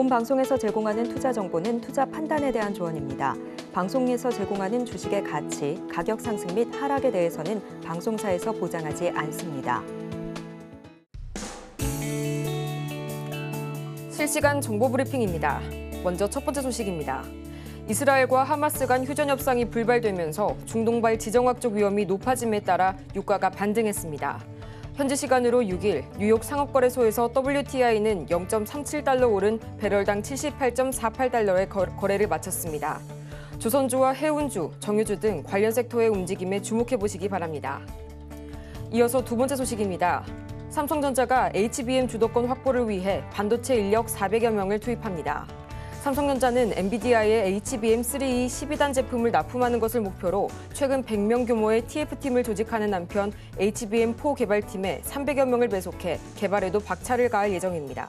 본 방송에서 제공하는 투자 정보는 투자 판단에 대한 조언입니다. 방송에서 제공하는 주식의 가치, 가격 상승 및 하락에 대해서는 방송사에서 보장하지 않습니다. 실시간 정보 브리핑입니다. 먼저 첫 번째 소식입니다. 이스라엘과 하마스 간 휴전 협상이 불발되면서 중동발 지정학적 위험이 높아짐에 따라 유가가 반등했습니다. 현지 시간으로 6일 뉴욕 상업거래소에서 WTI는 0.37달러 오른 배럴당 78.48달러의 거래를 마쳤습니다. 조선주와 해운주, 정유주 등 관련 섹터의 움직임에 주목해 보시기 바랍니다. 이어서 두 번째 소식입니다. 삼성전자가 HBM 주도권 확보를 위해 반도체 인력 400여 명을 투입합니다. 삼성전자는 엔비디아의 HBM3 12단 제품을 납품하는 것을 목표로 최근 100명 규모의 TF팀을 조직하는 한편 HBM4 개발팀에 300여 명을 배속해 개발에도 박차를 가할 예정입니다.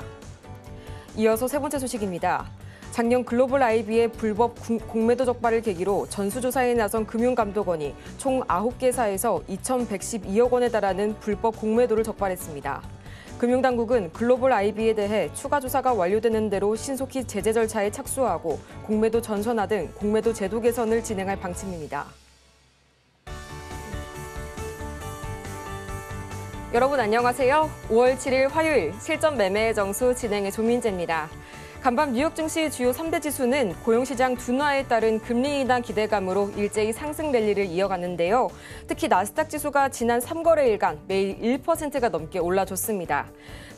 이어서 세 번째 소식입니다. 작년 글로벌 IB의 불법 공매도 적발을 계기로 전수조사에 나선 금융감독원이 총 9개 사에서 2,112억 원에 달하는 불법 공매도를 적발했습니다. 금융당국은 글로벌 IB에 대해 추가 조사가 완료되는 대로 신속히 제재 절차에 착수하고 공매도 전선화 등 공매도 제도 개선을 진행할 방침입니다. 여러분 안녕하세요. 5월 7일 화요일 실전 매매의 정수 진행의 조민재입니다. 간밤 뉴욕 증시 주요 3대 지수는 고용시장 둔화에 따른 금리 인하 기대감으로 일제히 상승 랠리를 이어갔는데요. 특히 나스닥 지수가 지난 3거래일간 매일 1%가 넘게 올라줬습니다.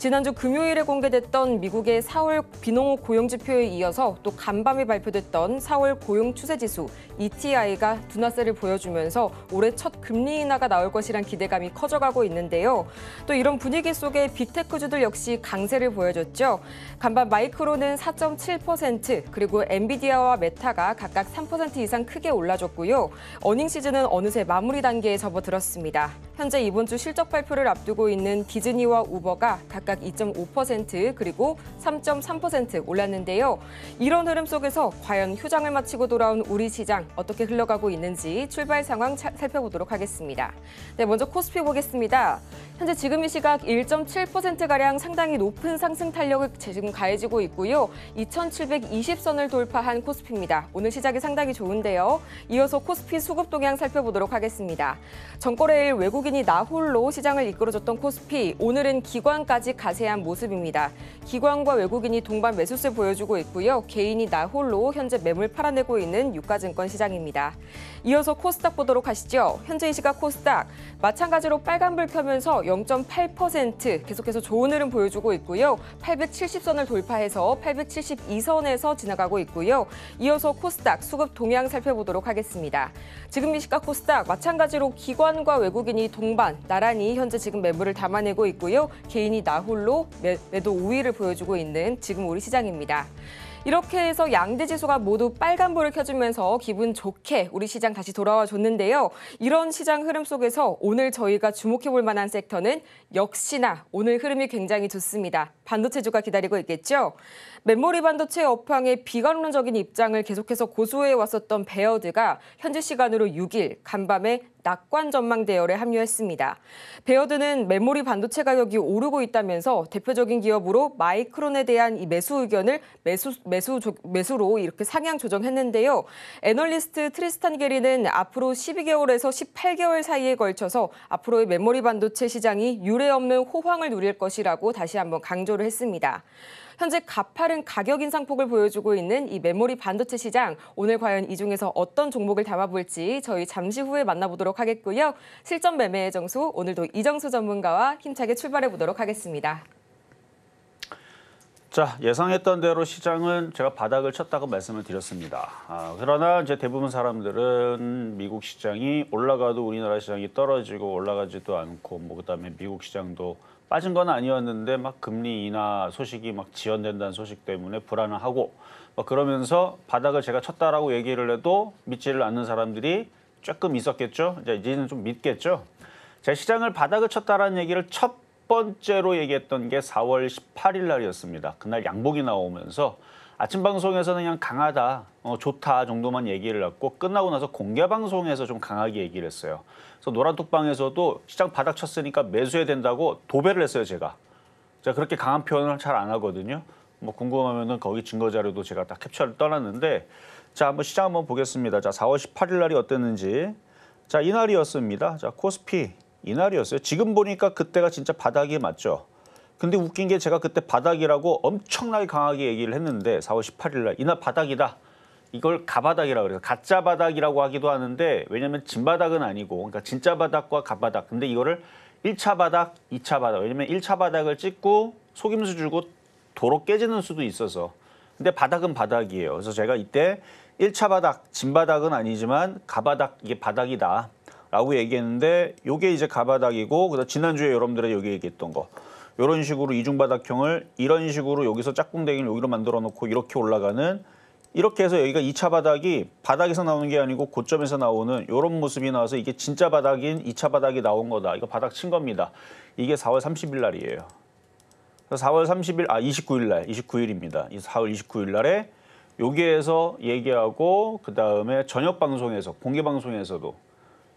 지난주 금요일에 공개됐던 미국의 4월 비농업 고용 지표에 이어서 또 간밤에 발표됐던 4월 고용 추세 지수 ETI가 둔화세를 보여주면서 올해 첫 금리 인하가 나올 것이란 기대감이 커져가고 있는데요. 또 이런 분위기 속에 빅테크주들 역시 강세를 보여줬죠. 간밤 마이크로는 4.7% 그리고 엔비디아와 메타가 각각 3% 이상 크게 올라줬고요. 어닝 시즌은 어느새 마무리 단계에 접어들었습니다. 현재 이번 주 실적 발표를 앞두고 있는 디즈니와 우버가 각각 각각 2.5% 그리고 3.3% 올랐는데요. 이런 흐름 속에서 과연 휴장을 마치고 돌아온 우리 시장 어떻게 흘러가고 있는지 출발 상황 살펴보도록 하겠습니다. 네, 먼저 코스피 보겠습니다. 현재 지금 이 시각 1.7%가량 상당히 높은 상승 탄력을 지금 가해지고 있고요. 2,720선을 돌파한 코스피입니다. 오늘 시작이 상당히 좋은데요. 이어서 코스피 수급 동향 살펴보도록 하겠습니다. 전거래일 외국인이 나홀로 시장을 이끌어줬던 코스피, 오늘은 기관까지 아직 가세한 모습입니다. 기관과 외국인이 동반 매수세 보여주고 있고요. 개인이 나홀로 현재 매물 팔아내고 있는 유가증권 시장입니다. 이어서 코스닥 보도록 하시죠. 현재 이 시각 코스닥 마찬가지로 빨간불 켜면서 0.8% 계속해서 좋은 흐름 보여주고 있고요. 870선을 돌파해서 872선에서 지나가고 있고요. 이어서 코스닥 수급 동향 살펴보도록 하겠습니다. 지금 이 시각 코스닥 마찬가지로 기관과 외국인이 동반 나란히 현재 지금 매물을 담아내고 있고요. 개인이 나홀로 매도 우위를 보여주고 있는 지금 우리 시장입니다. 이렇게 해서 양대 지수가 모두 빨간불을 켜주면서 기분 좋게 우리 시장 다시 돌아와 줬는데요. 이런 시장 흐름 속에서 오늘 저희가 주목해 볼 만한 섹터는 역시나 오늘 흐름이 굉장히 좋습니다. 반도체주가 기다리고 있겠죠. 메모리 반도체 업황의 비관론적인 입장을 계속해서 고수해 왔었던 베어드가 현지 시간으로 6일 간밤에 낙관 전망 대열에 합류했습니다. 베어드는 메모리 반도체 가격이 오르고 있다면서 대표적인 기업으로 마이크론에 대한 이 매수 의견을 매수, 매수, 조, 매수로 이렇게 상향 조정했는데요. 애널리스트 트리스탄 게리는 앞으로 12개월에서 18개월 사이에 걸쳐서 앞으로의 메모리 반도체 시장이 유례 없는 호황을 누릴 것이라고 다시 한번 강조를 했습니다. 현재 가파른 가격 인상폭을 보여주고 있는 이 메모리 반도체 시장 오늘 과연 이 중에서 어떤 종목을 담아볼지 저희 잠시 후에 만나보도록 하겠고요. 실전 매매의 정수 오늘도 이정수 전문가와 힘차게 출발해 보도록 하겠습니다. 자 예상했던 대로 시장은 제가 바닥을 쳤다고 말씀을 드렸습니다. 아, 그러나 이제 대부분 사람들은 미국 시장이 올라가도 우리나라 시장이 떨어지고 올라가지도 않고 뭐 그다음에 미국 시장도 빠진 건 아니었는데 막 금리 인하 소식이 막 지연된다는 소식 때문에 불안하고 막 그러면서 바닥을 제가 쳤다라고 얘기를 해도 믿지를 않는 사람들이 조금 있었겠죠. 이제 이제는 좀 믿겠죠. 제 시장을 바닥을 쳤다라는 얘기를 첫 번째로 얘기했던 게 4월 18일 날이었습니다. 그날 양복이 나오면서 아침 방송에서는 그냥 강하다, 어, 좋다 정도만 얘기를 했고 끝나고 나서 공개 방송에서 좀 강하게 얘기를 했어요. 그래서 노란톡방에서도 시장 바닥 쳤으니까 매수해야 된다고 도배를 했어요 제가. 제가 그렇게 강한 표현을 잘 안 하거든요. 뭐 궁금하면은 거기 증거 자료도 제가 다 캡처를 떠났는데 자 한번 시장 한번 보겠습니다. 자 4월 18일 날이 어땠는지 자 이날이었습니다. 자 코스피 이날이었어요. 지금 보니까 그때가 진짜 바닥이 맞죠. 근데 웃긴 게 제가 그때 바닥이라고 엄청나게 강하게 얘기를 했는데 4월 18일 날 이날 바닥이다. 이걸 가바닥이라고 그래서 가짜 바닥이라고 하기도 하는데 왜냐면 진바닥은 아니고 그러니까 진짜 바닥과 가바닥. 근데 이거를 1차 바닥, 2차 바닥. 왜냐면 1차 바닥을 찍고 속임수 주고 도로 깨지는 수도 있어서. 근데 바닥은 바닥이에요. 그래서 제가 이때 1차 바닥, 진바닥은 아니지만 가바닥 이게 바닥이다. 라고 얘기했는데 요게 이제 가바닥이고 그다음 지난주에 여러분들의 여기 얘기했던 거. 이런 식으로 이중바닥형을 이런 식으로 여기서 짝꿍대기를 여기로 만들어 놓고 이렇게 올라가는 이렇게 해서 여기가 2차 바닥이 바닥에서 나오는 게 아니고 고점에서 나오는 이런 모습이 나와서 이게 진짜 바닥인 2차 바닥이 나온 거다. 이거 바닥 친 겁니다. 이게 4월 30일 날이에요. 4월 30일, 아 29일 날, 29일입니다. 4월 29일 날에 여기에서 얘기하고 그 다음에 저녁 방송에서, 공개 방송에서도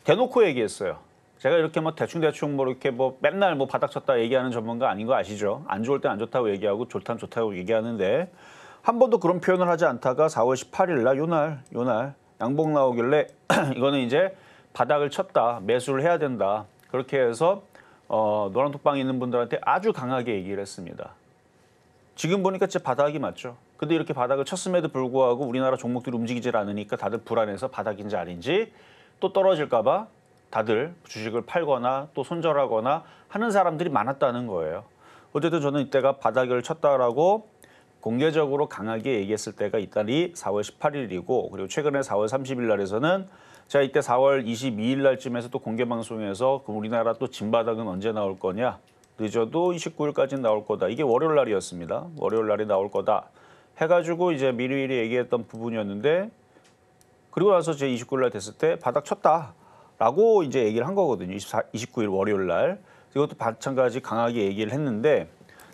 대놓고 얘기했어요. 제가 이렇게 뭐 대충대충 뭐 이렇게 뭐 맨날 뭐 바닥 쳤다 얘기하는 전문가 아닌 거 아시죠? 안 좋을 때 안 좋다고 얘기하고 좋다면 좋다고 얘기하는데 한 번도 그런 표현을 하지 않다가 4월 18일 날 요날 요날 양봉 나오길래 이거는 이제 바닥을 쳤다 매수를 해야 된다 그렇게 해서 어, 노란 톡방에 있는 분들한테 아주 강하게 얘기를 했습니다. 지금 보니까 제 바닥이 맞죠. 근데 이렇게 바닥을 쳤음에도 불구하고 우리나라 종목들이 움직이질 않으니까 다들 불안해서 바닥인지 아닌지 또 떨어질까 봐 다들 주식을 팔거나 또 손절하거나 하는 사람들이 많았다는 거예요. 어쨌든 저는 이때가 바닥을 쳤다라고 공개적으로 강하게 얘기했을 때가 이달이 4월 18일이고 그리고 최근에 4월 30일 날에서는 제가 이때 4월 22일 날쯤에서 또 공개 방송에서 그 우리나라 또 진바닥은 언제 나올 거냐 늦어도 29일까지 나올 거다 이게 월요일 날이었습니다 월요일 날이 나올 거다 해가지고 이제 미리미리 얘기했던 부분이었는데 그리고 나서 제 29일 날 됐을 때 바닥 쳤다 라고 이제 얘기를 한 거거든요. 24, 29일 월요일 날. 이것도 마찬가지 강하게 얘기를 했는데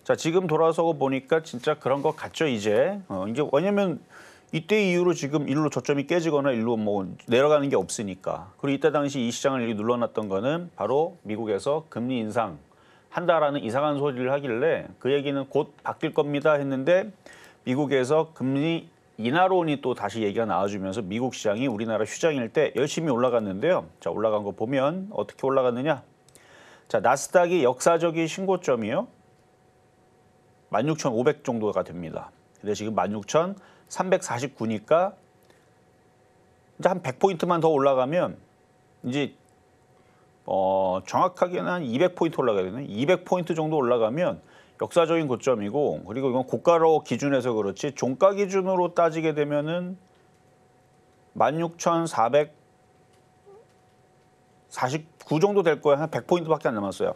자, 지금 돌아서고 보니까 진짜 그런 것 같죠, 이제. 어, 이제 왜냐면 이때 이후로 지금 일로 저점이 깨지거나 일로 뭐 내려가는 게 없으니까. 그리고 이때 당시 이 시장을 이렇게 눌러놨던 거는 바로 미국에서 금리 인상 한다라는 이상한 소리를 하길래 그 얘기는 곧 바뀔 겁니다 했는데 미국에서 금리 이나론이 또 다시 얘기가 나와주면서 미국 시장이 우리나라 휴장일 때 열심히 올라갔는데요. 자 올라간 거 보면 어떻게 올라갔느냐. 자 나스닥이 역사적인 신고점이요. 16,500 정도가 됩니다. 근데 지금 16,349니까 이제 한 100포인트만 더 올라가면 이제 어, 정확하게는 한 200포인트 올라가야 되는 200포인트 정도 올라가면 역사적인 고점이고 그리고 이건 고가로 기준에서 그렇지 종가 기준으로 따지게 되면은 16,449 정도 될 거야. 한 100포인트밖에 안 남았어요.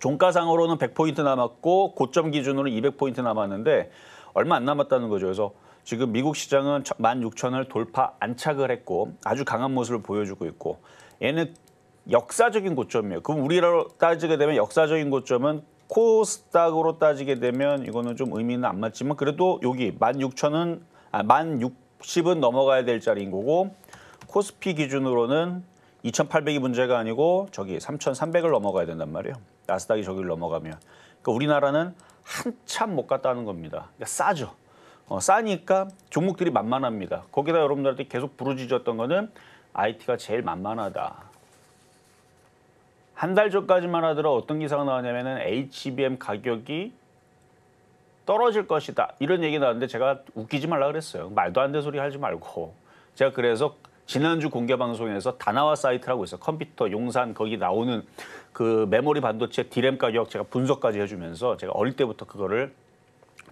종가상으로는 100포인트 남았고 고점 기준으로 200포인트 남았는데 얼마 안 남았다는 거죠. 그래서 지금 미국 시장은 16,000을 돌파 안착을 했고 아주 강한 모습을 보여주고 있고 얘는 역사적인 고점이에요. 그럼 우리로 따지게 되면 역사적인 고점은 코스닥으로 따지게 되면 이거는 좀 의미는 안 맞지만 그래도 여기 16,000은 아, 만6 0은 넘어가야 될 자리인 거고 코스피 기준으로는 2,800이 문제가 아니고 저기 3,300을 넘어가야 된단 말이에요. 나스닥이 저기를 넘어가면. 그러니까 우리나라는 한참 못 갔다는 겁니다. 그러니까 싸죠. 어, 싸니까 종목들이 만만합니다. 거기다 여러분들한테 계속 부르짖었던 거는 IT가 제일 만만하다. 한달 전까지만 하더라 도 어떤 기사가 나왔냐면은 HBM 가격이 떨어질 것이다 이런 얘기 나왔는데 제가 웃기지 말라 그랬어요 말도 안 되는 소리 하지 말고 제가 그래서 지난주 공개 방송에서 다나와 사이트라고 있어 컴퓨터 용산 거기 나오는 그 메모리 반도체 디램 가격 제가 분석까지 해주면서 제가 어릴 때부터 그거를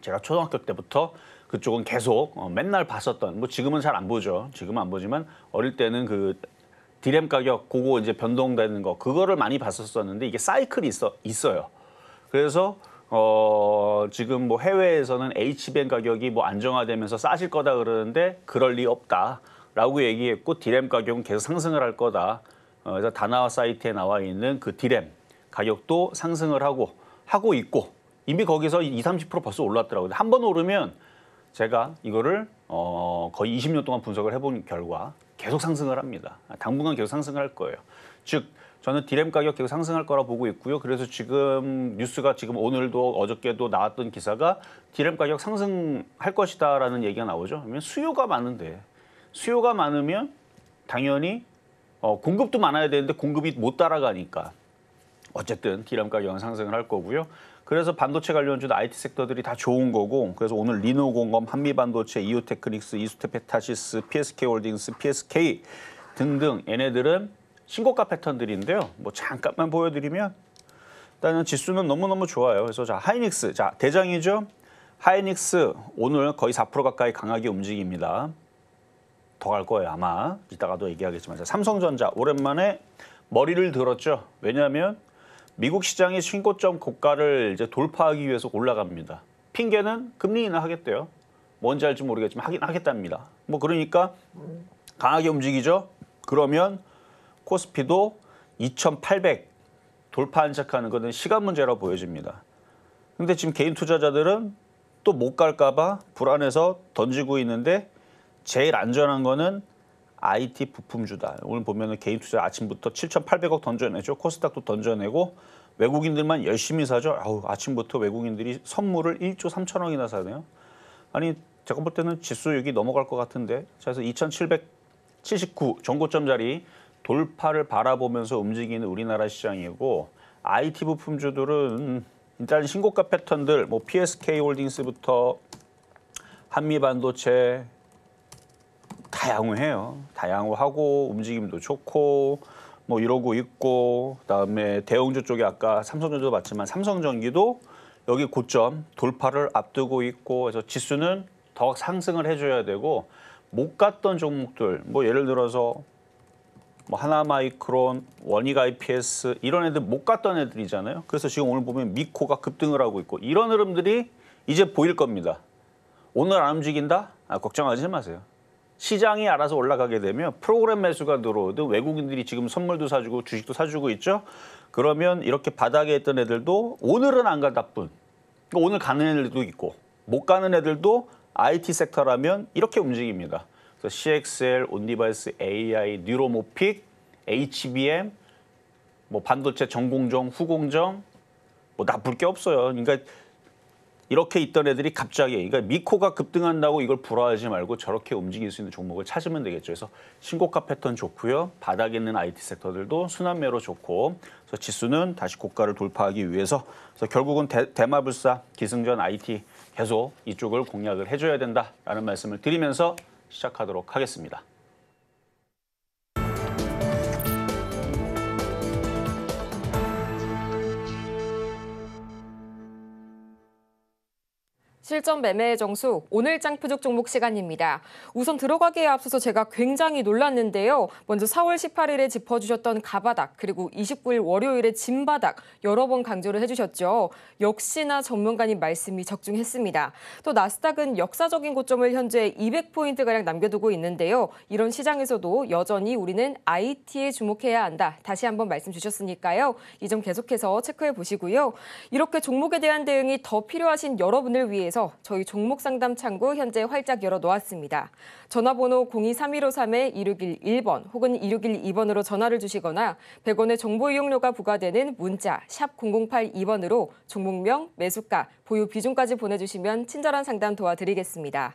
제가 초등학교 때부터 그쪽은 계속 어, 맨날 봤었던 뭐 지금은 잘 안 보죠 지금은 안 보지만 어릴 때는 그 디램 가격 그거 이제 변동되는 거 그거를 많이 봤었었는데 이게 사이클이 있어 있어요. 그래서 어 지금 뭐 해외에서는 H뱅 가격이 뭐 안정화되면서 싸질 거다 그러는데 그럴 리 없다라고 얘기했고 디램 가격은 계속 상승을 할 거다. 어, 그래서 다나와 사이트에 나와 있는 그 디램 가격도 상승을 하고 하고 있고 이미 거기서 2 30% 벌써 올랐더라고요. 한 번 오르면 제가 이거를 어, 거의 20년 동안 분석을 해본 결과 계속 상승을 합니다. 아, 당분간 계속 상승할 거예요. 즉 저는 디램 가격 계속 상승할 거라 고 보고 있고요. 그래서 지금 뉴스가 지금 오늘도 어저께도 나왔던 기사가 디램 가격 상승할 것이다라는 얘기가 나오죠. 그러면 수요가 많은데 수요가 많으면 당연히 어, 공급도 많아야 되는데 공급이 못 따라가니까 어쨌든 디램 가격은 상승을 할 거고요. 그래서 반도체 관련주는 IT 섹터들이 다 좋은 거고 그래서 오늘 리노공검, 한미반도체, 이오테크닉스, 이스테페타시스 PSK홀딩스, PSK 등등 얘네들은 신고가 패턴들인데요. 뭐 잠깐만 보여드리면 일단은 지수는 너무너무 좋아요. 그래서 자 하이닉스 자 대장이죠. 하이닉스 오늘 거의 4% 가까이 강하게 움직입니다. 더 갈 거예요 아마 이따가도 얘기하겠지만 자, 삼성전자 오랜만에 머리를 들었죠. 왜냐하면 미국 시장이 신고점 고가를 이제 돌파하기 위해서 올라갑니다. 핑계는 금리 인하 하겠대요. 뭔지 알지 모르겠지만 하긴 하겠답니다. 뭐 그러니까 강하게 움직이죠. 그러면 코스피도 2,800 돌파한 척하는 것은 시간 문제라 보여집니다. 근데 지금 개인 투자자들은 또 못 갈까봐 불안해서 던지고 있는데 제일 안전한 거는 IT 부품주다. 오늘 보면은 개인 투자 아침부터 7,800억 던져내죠. 코스닥도 던져내고 외국인들만 열심히 사죠. 아우, 아침부터 외국인들이 선물을 1조 3천억이나 사네요. 아니, 제가 볼 때는 지수 여기 넘어갈 것 같은데. 그래서 2,779 전고점 자리 돌파를 바라보면서 움직이는 우리나라 시장이고 IT 부품주들은 일단 신고가 패턴들 뭐 PSK 홀딩스부터 한미반도체 다양해요. 다양하고 움직임도 좋고 뭐 이러고 있고 그다음에 대형주 쪽에 아까 삼성전자도 봤지만 삼성전기도 여기 고점 돌파를 앞두고 있고 그래서 지수는 더 상승을 해줘야 되고 못 갔던 종목들 뭐 예를 들어서 뭐 하나마이크론, 원익 IPS 이런 애들 못 갔던 애들이잖아요. 그래서 지금 오늘 보면 미코가 급등을 하고 있고 이런 흐름들이 이제 보일 겁니다. 오늘 안 움직인다? 아, 걱정하지 마세요. 시장이 알아서 올라가게 되면 프로그램 매수가 들어오듯 외국인들이 지금 선물도 사주고 주식도 사주고 있죠. 그러면 이렇게 바닥에 있던 애들도 오늘은 안갈다 뿐. 그러니까 오늘 가는 애들도 있고 못 가는 애들도 IT 섹터라면 이렇게 움직입니다. 그래서 CXL, 온디바이스, AI, 뉴로모픽, HBM, 뭐 반도체 전공정, 후공정 뭐 나쁠 게 없어요. 그러니까 이렇게 있던 애들이 갑자기 그러니까 미코가 급등한다고 이걸 불허하지 말고 저렇게 움직일 수 있는 종목을 찾으면 되겠죠. 그래서 신고가 패턴 좋고요. 바닥에 있는 IT 섹터들도 순환매로 좋고 그래서 지수는 다시 고가를 돌파하기 위해서 그래서 결국은 대, 마불사 기승전 IT 계속 이쪽을 공략을 해줘야 된다라는 말씀을 드리면서 시작하도록 하겠습니다. 실전 매매의 정수 오늘 짱표적 종목 시간입니다. 우선 들어가기에 앞서서 제가 굉장히 놀랐는데요. 먼저 4월 18일에 짚어주셨던 가바닥 그리고 29일 월요일에 진바닥 여러 번 강조를 해주셨죠. 역시나 전문가님 말씀이 적중했습니다. 또 나스닥은 역사적인 고점을 현재 200포인트가량 남겨두고 있는데요. 이런 시장에서도 여전히 우리는 IT에 주목해야 한다. 다시 한번 말씀 주셨으니까요. 이 점 계속해서 체크해 보시고요. 이렇게 종목에 대한 대응이 더 필요하신 여러분을 위해서 저희 종목 상담 창구 현재 활짝 열어놓았습니다. 전화번호 0 2 3 1 5 3 1 6 1 1번 혹은 1 6 1 2번으로 전화를 주시거나 100원의 정보 이용료가 부과되는 문자 샵 0082번으로 종목명, 매수가, 보유 비중까지 보내주시면 친절한 상담 도와드리겠습니다.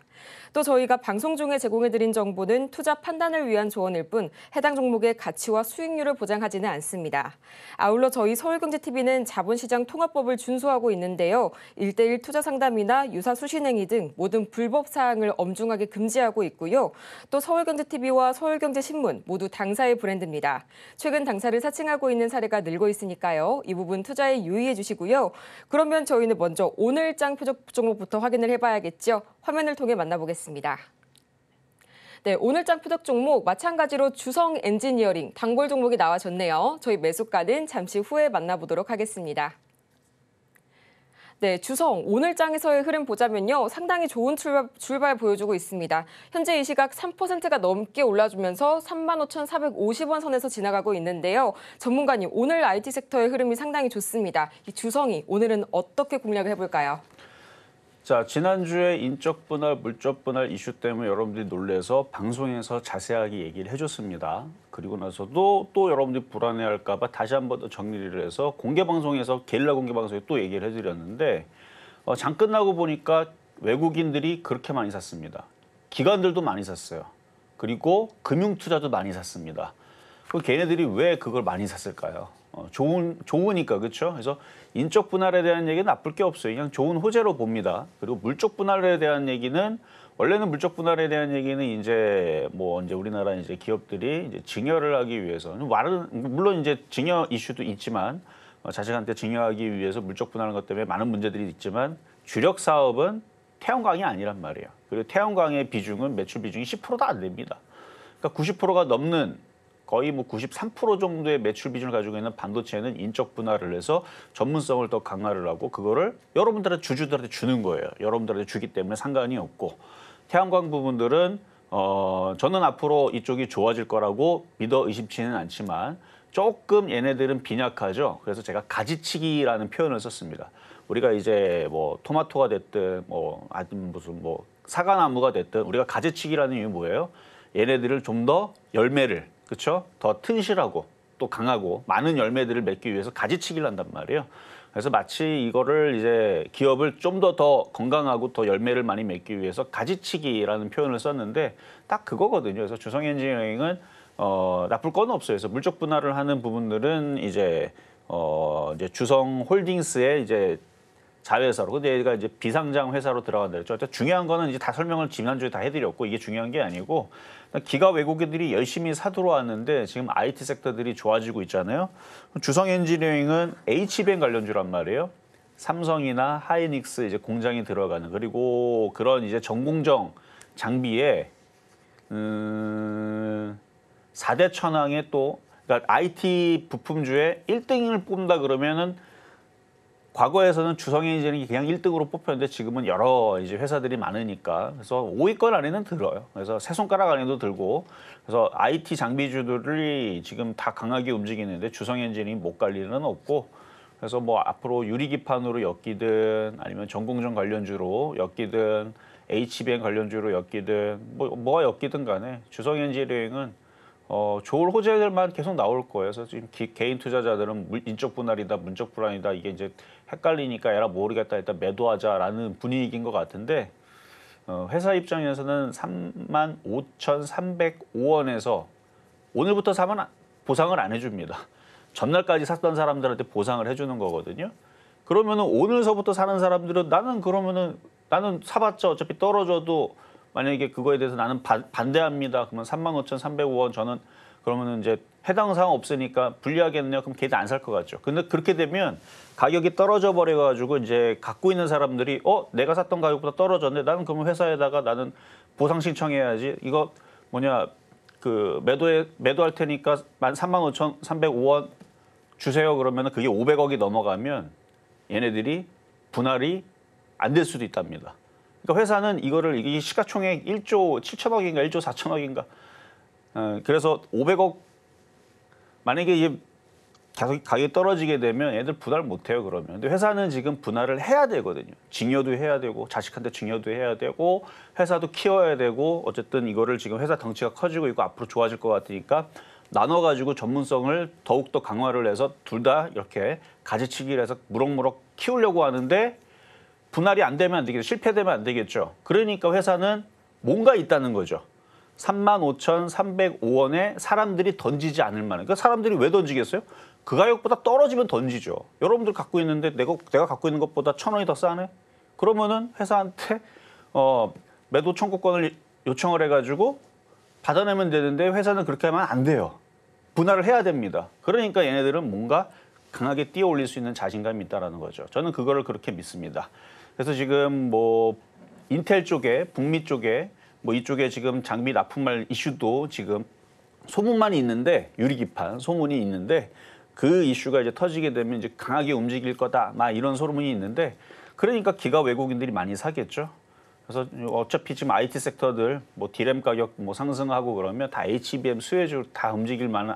또 저희가 방송 중에 제공해드린 정보는 투자 판단을 위한 조언일 뿐 해당 종목의 가치와 수익률을 보장하지는 않습니다. 아울러 저희 서울경제TV는 자본시장 통합법을 준수하고 있는데요. 1대1 투자 상담이나 유상 유사 수신행위 등 모든 불법 사항을 엄중하게 금지하고 있고요. 또 서울경제TV와 서울경제신문 모두 당사의 브랜드입니다. 최근 당사를 사칭하고 있는 사례가 늘고 있으니까요. 이 부분 투자에 유의해 주시고요. 그러면 저희는 먼저 오늘 장 표적 종목부터 확인을 해봐야겠죠. 화면을 통해 만나보겠습니다. 네, 오늘 장 표적 종목 마찬가지로 주성 엔지니어링 단골 종목이 나와졌네요. 저희 매수가는 잠시 후에 만나보도록 하겠습니다. 네, 주성 오늘 장에서의 흐름 보자면요. 상당히 좋은 출발, 출발 보여주고 있습니다. 현재 이 시각 3%가 넘게 올라주면서 35,450원 선에서 지나가고 있는데요. 전문가님, 오늘 IT 섹터의 흐름이 상당히 좋습니다. 이 주성이 오늘은 어떻게 공략을 해볼까요? 자, 지난주에 인적 분할, 물적 분할 이슈 때문에 여러분들이 놀래서 방송에서 자세하게 얘기를 해줬습니다. 그리고 나서도 또 여러분들이 불안해할까봐 다시 한번 더 정리를 해서 공개 방송에서 게릴라 공개 방송에 또 얘기를 해드렸는데 어, 장 끝나고 보니까 외국인들이 그렇게 많이 샀습니다. 기관들도 많이 샀어요. 그리고 금융 투자도 많이 샀습니다. 그 걔네들이 왜 그걸 많이 샀을까요? 어, 좋은 좋으니까 그렇죠. 그래서 인적 분할에 대한 얘기는 나쁠 게 없어요. 그냥 좋은 호재로 봅니다. 그리고 물적 분할에 대한 얘기는 원래는 물적 분할에 대한 얘기는 이제 뭐 이제 우리나라 이제 기업들이 이제 증여를 하기 위해서 물론 이제 증여 이슈도 있지만 어, 자식한테 증여하기 위해서 물적 분할한 것 때문에 많은 문제들이 있지만 주력 사업은 태양광이 아니란 말이에요. 그리고 태양광의 비중은 매출 비중이 10%도 안 됩니다. 그러니까 90%가 넘는 거의 뭐 93% 정도의 매출 비중을 가지고 있는 반도체는 인적 분할을 해서 전문성을 더 강화를 하고 그거를 여러분들한 주주들한테 주는 거예요. 여러분들한테 주기 때문에 상관이 없고 태양광 부분들은 어 저는 앞으로 이쪽이 좋아질 거라고 믿어 의심치는 않지만 조금 얘네들은 빈약하죠. 그래서 제가 가지치기라는 표현을 썼습니다. 우리가 이제 뭐 토마토가 됐든 뭐 아니면 무슨 뭐 사과나무가 됐든 우리가 가지치기라는 이유 뭐예요? 얘네들을 좀 더 열매를 그렇죠? 더 튼실하고 또 강하고 많은 열매들을 맺기 위해서 가지치기를 한단 말이에요. 그래서 마치 이거를 이제 기업을 좀 더더 더 건강하고 더 열매를 많이 맺기 위해서 가지치기라는 표현을 썼는데 딱 그거거든요. 그래서 주성 엔지니어링은 어, 나쁠 건 없어요. 그래서 물적 분할을 하는 부분들은 이제 어, 이제 주성 홀딩스의 이제 자회사로 근데 얘가 이제 비상장 회사로 들어간다 그랬죠. 중요한 거는 이제 다 설명을 지난주에 다 해드렸고 이게 중요한 게 아니고 기가 외국인들이 열심히 사들어왔는데 지금 IT 섹터들이 좋아지고 있잖아요. 주성 엔지니어링은 HBM 관련주란 말이에요. 삼성이나 하이닉스 이제 공장이 들어가는 그리고 그런 이제 전공정 장비에 음 4대 천왕의 또 그러니까 IT 부품주에 1등을 뽑는다 그러면은 과거에서는 주성의 엔진이 그냥 1등으로 뽑혔는데 지금은 여러 이제 회사들이 많으니까 그래서 5위권 안에는 들어요. 그래서 새 손가락 안에도 들고 그래서 IT 장비주들이 지금 다 강하게 움직이는데 주성 엔진이 못갈 일은 없고 그래서 뭐 앞으로 유리기판으로 엮이든 아니면 전공정 관련주로 엮이든 HBM 관련주로 엮이든 뭐 뭐가 엮이든 간에 주성 엔진은 어, 좋을 호재들만 계속 나올 거예요. 그래서 지금 기, 개인 투자자들은 물, 인적 분할이다, 문적 분할이다 이게 이제 헷갈리니까 얘라 모르겠다 일단 매도하자라는 분위기인 것 같은데 어, 회사 입장에서는 3만 5,305원에서 오늘부터 사면 아, 보상을 안 해줍니다. 전날까지 샀던 사람들한테 보상을 해주는 거거든요. 그러면은 오늘서부터 사는 사람들은 나는 그러면은 나는 사봤자 어차피 떨어져도 만약에 그거에 대해서 나는 바, 반대합니다. 그러면 35,305원 저는 그러면은 이제 해당 사항 없으니까 불리하겠느냐 그럼 걔도 안살 것 같죠. 근데 그렇게 되면 가격이 떨어져 버려 가지고 이제 갖고 있는 사람들이 어 내가 샀던 가격보다 떨어졌네 나는 그러면 회사에다가 나는 보상 신청해야지 이거 뭐냐 그 매도에 매도할 테니까 만 35,305원 주세요 그러면 그게 500억이 넘어가면 얘네들이 분할이 안 될 수도 있답니다. 그러니까 회사는 이거를 이 시가총액 1조 7천억인가 1조 4천억인가. 어, 그래서 500억 만약에 이게 계속 가격이 떨어지게 되면 애들 분할 못 해요 그러면. 근데 회사는 지금 분할을 해야 되거든요. 증여도 해야 되고 자식한테 증여도 해야 되고 회사도 키워야 되고 어쨌든 이거를 지금 회사 덩치가 커지고 있고 앞으로 좋아질 것 같으니까 나눠 가지고 전문성을 더욱 더 강화를 해서 둘 다 이렇게 가지치기를 해서 무럭무럭 키우려고 하는데 분할이 안 되면 안 되겠죠. 실패되면 안 되겠죠. 그러니까 회사는 뭔가 있다는 거죠. 35,305원에 사람들이 던지지 않을 만한. 그러니까 사람들이 왜 던지겠어요? 그 가격보다 떨어지면 던지죠. 여러분들 갖고 있는데 내가, 내가 갖고 있는 것보다 천 원이 더 싸네? 그러면은 회사한테 어, 매도 청구권을 요청을 해가지고 받아내면 되는데 회사는 그렇게 하면 안 돼요. 분할을 해야 됩니다. 그러니까 얘네들은 뭔가 강하게 뛰어올릴 수 있는 자신감이 있다는 거죠. 저는 그거를 그렇게 믿습니다. 그래서 지금 뭐 인텔 쪽에 북미 쪽에 뭐 이쪽에 지금 장비 납품할 이슈도 지금 소문만 있는데 유리기판 소문이 있는데 그 이슈가 이제 터지게 되면 이제 강하게 움직일 거다 막 이런 소문이 있는데 그러니까 기가 외국인들이 많이 사겠죠. 그래서 어차피 지금 IT 섹터들 뭐 디램 가격 뭐 상승하고 그러면 다 HBM 수혜주로 다 움직일 만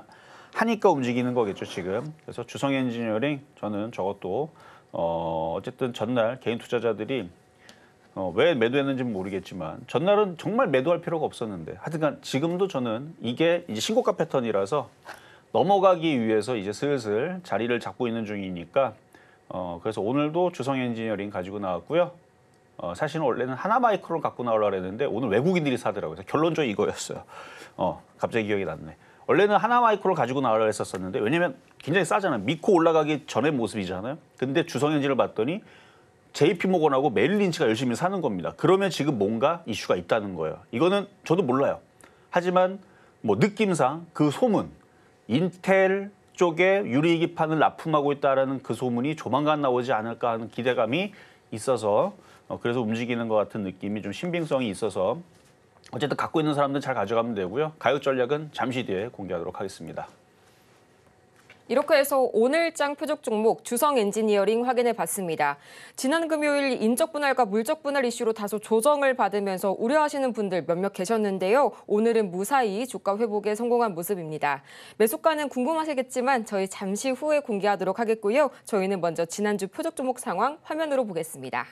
하니까 움직이는 거겠죠 지금. 그래서 주성 엔지니어링 저는 저것도 어, 어쨌든 전날 개인 투자자들이 어, 왜 매도했는지는 모르겠지만 전날은 정말 매도할 필요가 없었는데 하여튼간 지금도 저는 이게 이제 신고가 패턴이라서 넘어가기 위해서 이제 슬슬 자리를 잡고 있는 중이니까 어, 그래서 오늘도 주성 엔지니어링 가지고 나왔고요. 어, 사실은 원래는 하나 마이크론 갖고 나오려고 했는데 오늘 외국인들이 사더라고요. 결론적으로 이거였어요. 어, 갑자기 기억이 났네. 원래는 하나 마이크로 가지고 나가려 고 했었었는데 왜냐면 굉장히 싸잖아요. 믿고 올라가기 전의 모습이잖아요. 근데 주성현지를 봤더니 JP 모건하고 메릴 린치가 열심히 사는 겁니다. 그러면 지금 뭔가 이슈가 있다는 거예요. 이거는 저도 몰라요. 하지만 뭐 느낌상 그 소문 인텔 쪽에 유리기 판을 납품하고 있다라는 그 소문이 조만간 나오지 않을까 하는 기대감이 있어서 어, 그래서 움직이는 것 같은 느낌이 좀 신빙성이 있어서 어쨌든 갖고 있는 사람들 잘 가져가면 되고요. 가요 전략은 잠시 뒤에 공개하도록 하겠습니다. 이렇게 해서 오늘장 표적 종목 주성 엔지니어링 확인해 봤습니다. 지난 금요일 인적 분할과 물적 분할 이슈로 다소 조정을 받으면서 우려하시는 분들 몇몇 계셨는데요. 오늘은 무사히 주가 회복에 성공한 모습입니다. 매수가는 궁금하시겠지만 저희 잠시 후에 공개하도록 하겠고요. 저희는 먼저 지난주 표적 종목 상황 화면으로 보겠습니다.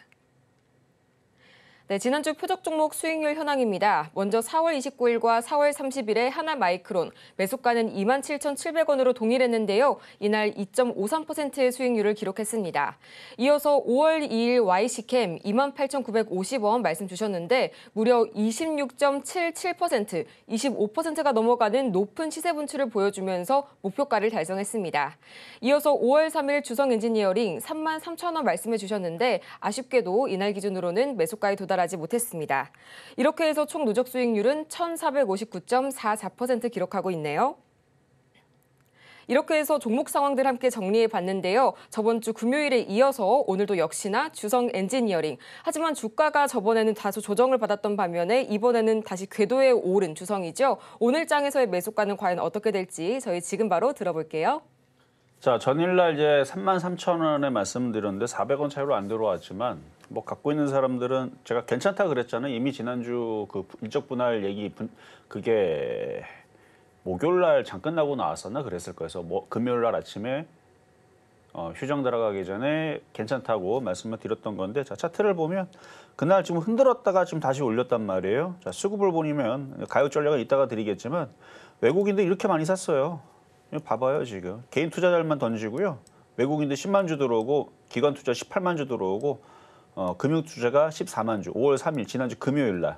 네, 지난주 표적 종목 수익률 현황입니다. 먼저 4월 29일과 4월 30일에 하나 마이크론, 매수가는 27,700원으로 동일했는데요. 이날 2.53%의 수익률을 기록했습니다. 이어서 5월 2일 YC캠 28,950원 말씀 주셨는데 무려 26.77%, 25%가 넘어가는 높은 시세 분출을 보여주면서 목표가를 달성했습니다. 이어서 5월 3일 주성 엔지니어링 33,000원 말씀해 주셨는데 아쉽게도 이날 기준으로는 매수가에 도달 도달하지 못했습니다. 이렇게 해서 총 누적 수익률은 1,459.44% 기록하고 있네요. 이렇게 해서 종목 상황들 함께 정리해 봤는데요. 저번 주 금요일에 이어서 오늘도 역시나 주성 엔지니어링. 하지만 주가가 저번에는 다소 조정을 받았던 반면에 이번에는 다시 궤도에 오른 주성이죠. 오늘 장에서의 매수가는 과연 어떻게 될지 저희 지금 바로 들어볼게요. 자, 전일날 이제 3 3 0 0 0 원에 말씀드렸는데 400원 차이로 안 들어왔지만 뭐 갖고 있는 사람들은 제가 괜찮다 그랬잖아요. 이미 지난주 그 인적 분할 얘기 분, 그게 목요일 날 장 끝나고 나왔었나 그랬을 거예요. 그래서 뭐 금요일 날 아침에 어, 휴정 들어가기 전에 괜찮다고 말씀을 드렸던 건데 자 차트를 보면 그날 지금 흔들었다가 지금 다시 올렸단 말이에요. 자 수급을 보면 가요 전략은 이따가 드리겠지만 외국인들 이렇게 많이 샀어요. 봐봐요 지금 개인 투자자들만 던지고요. 외국인들 10만 주 들어오고 기관 투자 18만 주 들어오고 어, 금융투자가 14만 주, 5월 3일 지난주 금요일 날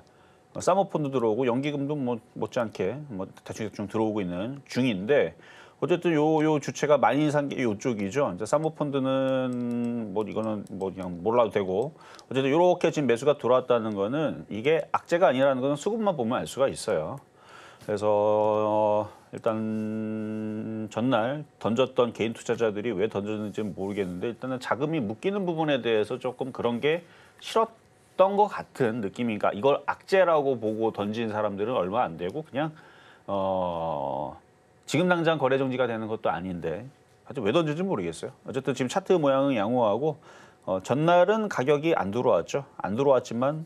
어, 사모펀드 들어오고 연기금도 뭐 못지않게 뭐 대충대충 들어오고 있는 중인데 어쨌든 요 요 주체가 많이 인상 게 요쪽이죠. 이제 사모펀드는 뭐 이거는 뭐 그냥 몰라도 되고 어쨌든 요렇게 지금 매수가 들어왔다는 거는 이게 악재가 아니라는 거는 수급만 보면 알 수가 있어요. 그래서 어, 일단 전날 던졌던 개인 투자자들이 왜 던졌는지 모르겠는데 일단은 자금이 묶이는 부분에 대해서 조금 그런 게 싫었던 것 같은 느낌인가 이걸 악재라고 보고 던진 사람들은 얼마 안 되고 그냥 어 지금 당장 거래 정지가 되는 것도 아닌데 아직 왜 던진지 모르겠어요. 어쨌든 지금 차트 모양은 양호하고 어 전날은 가격이 안 들어왔죠. 안 들어왔지만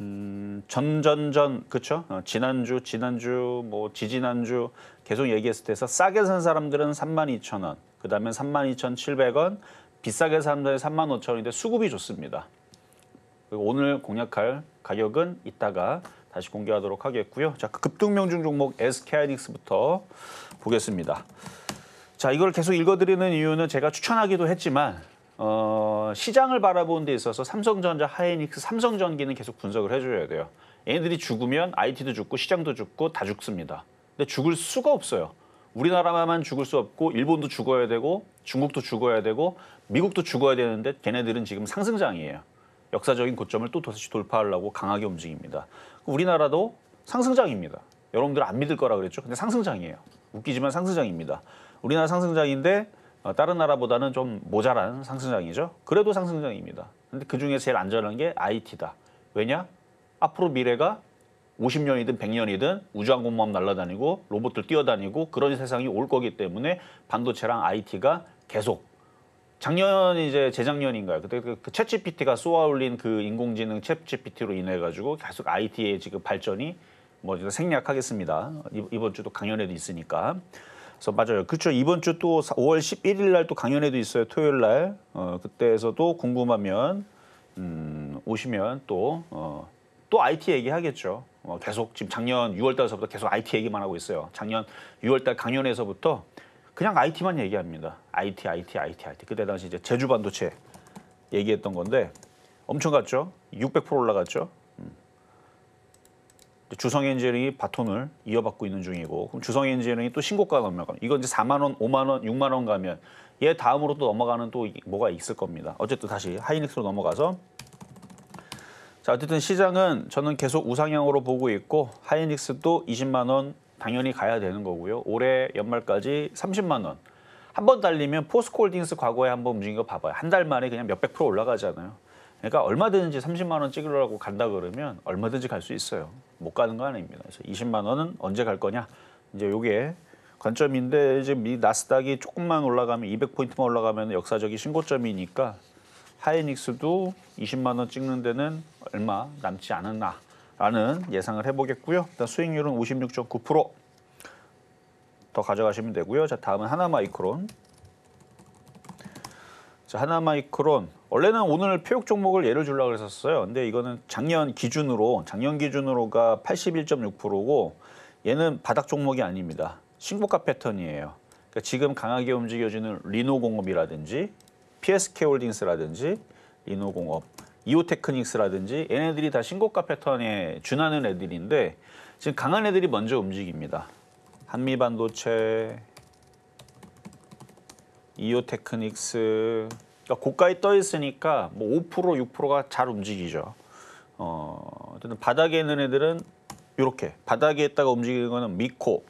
음, 전전전 그쵸? 어, 지난주 지난주 뭐 지지난주 계속 얘기했을 때서 싸게 산 사람들은 32,000원 그 다음에 32,700원 비싸게 산 사람들은 35,000원인데 수급이 좋습니다 오늘 공략할 가격은 이따가 다시 공개하도록 하겠고요 자 그 급등명중 종목 s k 이닉스부터 보겠습니다 자 이걸 계속 읽어드리는 이유는 제가 추천하기도 했지만 어, 시장을 바라보는 데 있어서 삼성전자, 하이닉스, 삼성전기는 계속 분석을 해줘야 돼요. 얘네들이 죽으면 IT도 죽고 시장도 죽고 다 죽습니다. 근데 죽을 수가 없어요. 우리나라만 죽을 수 없고 일본도 죽어야 되고 중국도 죽어야 되고 미국도 죽어야 되는데 걔네들은 지금 상승장이에요. 역사적인 고점을 또 다시 돌파하려고 강하게 움직입니다. 우리나라도 상승장입니다. 여러분들 안 믿을 거라 그랬죠? 근데 상승장이에요. 웃기지만 상승장입니다. 우리나라 상승장인데 어, 다른 나라보다는 좀 모자란 상승장이죠. 그래도 상승장입니다. 근데 그중에 제일 안전한 게 IT다. 왜냐? 앞으로 미래가 50년이든 100년이든 우주항공모함 날아다니고 로봇들 뛰어다니고 그런 세상이 올 거기 때문에 반도체랑 IT가 계속 작년 이제 재작년인가요? 그때 그챗 그 GPT가 쏘아올린 그 인공지능 챗 GPT로 인해 가지고 계속 IT의 지금 발전이 뭐 생략하겠습니다. 이번 주도 강연에도 있으니까. 그래서 맞아요. 그렇죠. 이번 주 또 5월 11일 날 또 강연회도 있어요. 토요일 날. 어, 그때에서도 궁금하면 음, 오시면 또또 어, 또 IT 얘기하겠죠. 어, 계속 지금 작년 6월 달서부터 계속 IT 얘기만 하고 있어요. 작년 6월 달 강연회에서부터 그냥 IT만 얘기합니다. IT, IT, IT, IT. 그때 당시 이제 제주 반도체 얘기했던 건데 엄청 갔죠. 600% 올라갔죠. 주성 엔지니어링이 바톤을 이어받고 있는 중이고 그럼 주성 엔지니어링이 또 신고가 넘어가면 이건 이제 4만 원, 5만 원, 6만 원 가면 얘 다음으로 또 넘어가는 또 뭐가 있을 겁니다. 어쨌든 다시 하이닉스로 넘어가서 자 어쨌든 시장은 저는 계속 우상향으로 보고 있고 하이닉스도 20만 원 당연히 가야 되는 거고요. 올해 연말까지 30만 원. 한 번 달리면 포스코홀딩스 과거에 한 번 움직인 거 봐봐요. 한 달 만에 그냥 몇백 프로 올라가잖아요. 그러니까 얼마든지 30만 원 찍으려고 간다 그러면 얼마든지 갈 수 있어요. 못 가는 거 아닙니다. 그래서 20만 원은 언제 갈 거냐? 이제 요게 관점인데 이제 미 나스닥이 조금만 올라가면 200포인트만 올라가면 역사적인 신고점이니까 하이닉스도 20만 원 찍는 데는 얼마 남지 않았나라는 예상을 해보겠고요. 일단 수익률은 56.9%. 더 가져가시면 되고요. 자 다음은 하나마이크론. 자 하나마이크론 원래는 오늘 표육 종목을 예를 주려고 했었어요. 근데 이거는 작년 기준으로 작년 기준으로가 81.6%고 얘는 바닥 종목이 아닙니다. 신고가 패턴이에요. 그러니까 지금 강하게 움직여지는 리노공업이라든지 PSK홀딩스라든지 리노공업, 이오테크닉스라든지 얘네들이 다 신고가 패턴에 준하는 애들인데 지금 강한 애들이 먼저 움직입니다. 한미반도체, 이오테크닉스, 그러니까 고가에 떠 있으니까 뭐5% 6%가 잘 움직이죠. 어, 바닥에 있는 애들은 이렇게 바닥에 있다가 움직이는 거는 미코,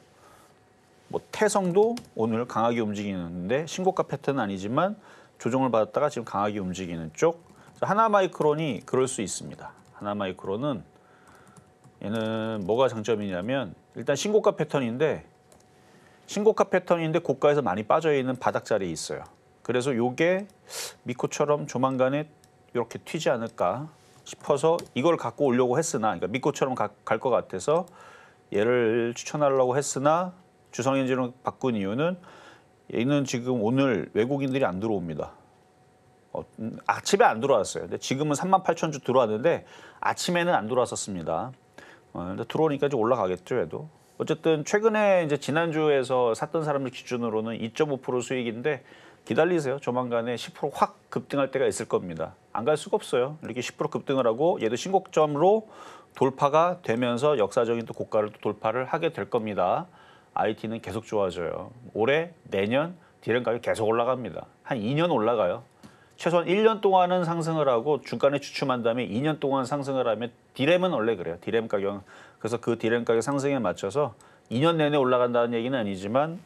뭐 태성도 오늘 강하게 움직이는데 신고가 패턴은 아니지만 조정을 받았다가 지금 강하게 움직이는 쪽. 하나마이크론이 그럴 수 있습니다. 하나마이크론은 얘는 뭐가 장점이냐면 일단 신고가 패턴인데 신고가 패턴인데 고가에서 많이 빠져 있는 바닥 자리에 있어요. 그래서 요게 미코처럼 조만간에 이렇게 튀지 않을까 싶어서 이걸 갖고 오려고 했으나 그러니까 미코처럼 갈 것 같아서 얘를 추천하려고 했으나 주성인지로 바꾼 이유는 얘는 지금 오늘 외국인들이 안 들어옵니다. 어, 음, 아침에 안 들어왔어요. 근데 지금은 3만 8천 주 들어왔는데 아침에는 안 들어왔었습니다. 어, 근데 들어오니까 이제 올라가겠죠, 얘도. 어쨌든 최근에 이제 지난주에서 샀던 사람들 기준으로는 2.5% 수익인데 기다리세요. 조만간에 10%확 급등할 때가 있을 겁니다. 안 갈 수가 없어요. 이렇게 10% 급등을 하고 얘도 신곡점으로 돌파가 되면서 역사적인 또 고가를 또 돌파를 하게 될 겁니다. IT는 계속 좋아져요. 올해, 내년 디램 가격 계속 올라갑니다. 한 2년 올라가요. 최소한 1년 동안은 상승을 하고 중간에 주춤한 다음에 2년 동안 상승을 하면 디램은 원래 그래요. 디램 가격. 그래서 그 디램 가격 상승에 맞춰서 2년 내내 올라간다는 얘기는 아니지만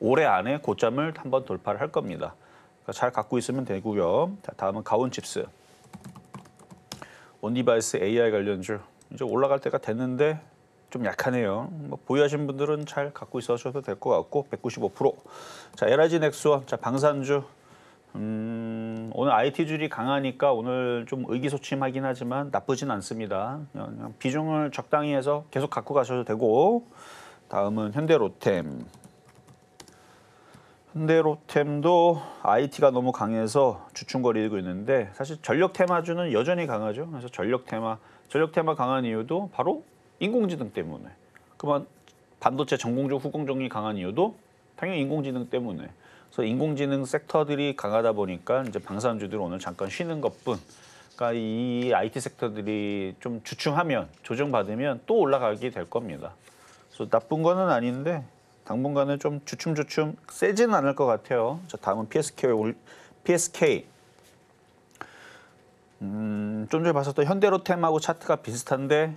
올해 안에 고점을 한번 돌파를 할 겁니다. 그러니까 잘 갖고 있으면 되고요. 자, 다음은 가온칩스. 온디바이스 AI 관련주. 이제 올라갈 때가 됐는데 좀 약하네요. 뭐 보유하신 분들은 잘 갖고 있어셔도 될 것 같고 195%. 자, l g 넥스원. 자, 방산주. 음, 오늘 IT 줄이 강하니까 오늘 좀 의기소침하긴 하지만 나쁘진 않습니다. 그냥 비중을 적당히 해서 계속 갖고 가셔도 되고 다음은 현대로템. 현대로템도 IT가 너무 강해서 주춤거리고 있는데 사실 전력 테마주는 여전히 강하죠. 그래서 전력 테마, 전력 테마 강한 이유도 바로 인공지능 때문에. 그만 반도체 전공적 후공정이 강한 이유도 당연히 인공지능 때문에. 그래서 인공지능 섹터들이 강하다 보니까 이제 방산주들이 오늘 잠깐 쉬는 것뿐. 그러니까 이 IT 섹터들이 좀 주춤하면 조정받으면 또 올라가게 될 겁니다. 그래서 나쁜 거는 아닌데 당분간은 좀 주춤주춤 세지는 않을 것 같아요. 자, 다음은 PSK PSK. 음, 좀 전에 봤었던 현대로템하고 차트가 비슷한데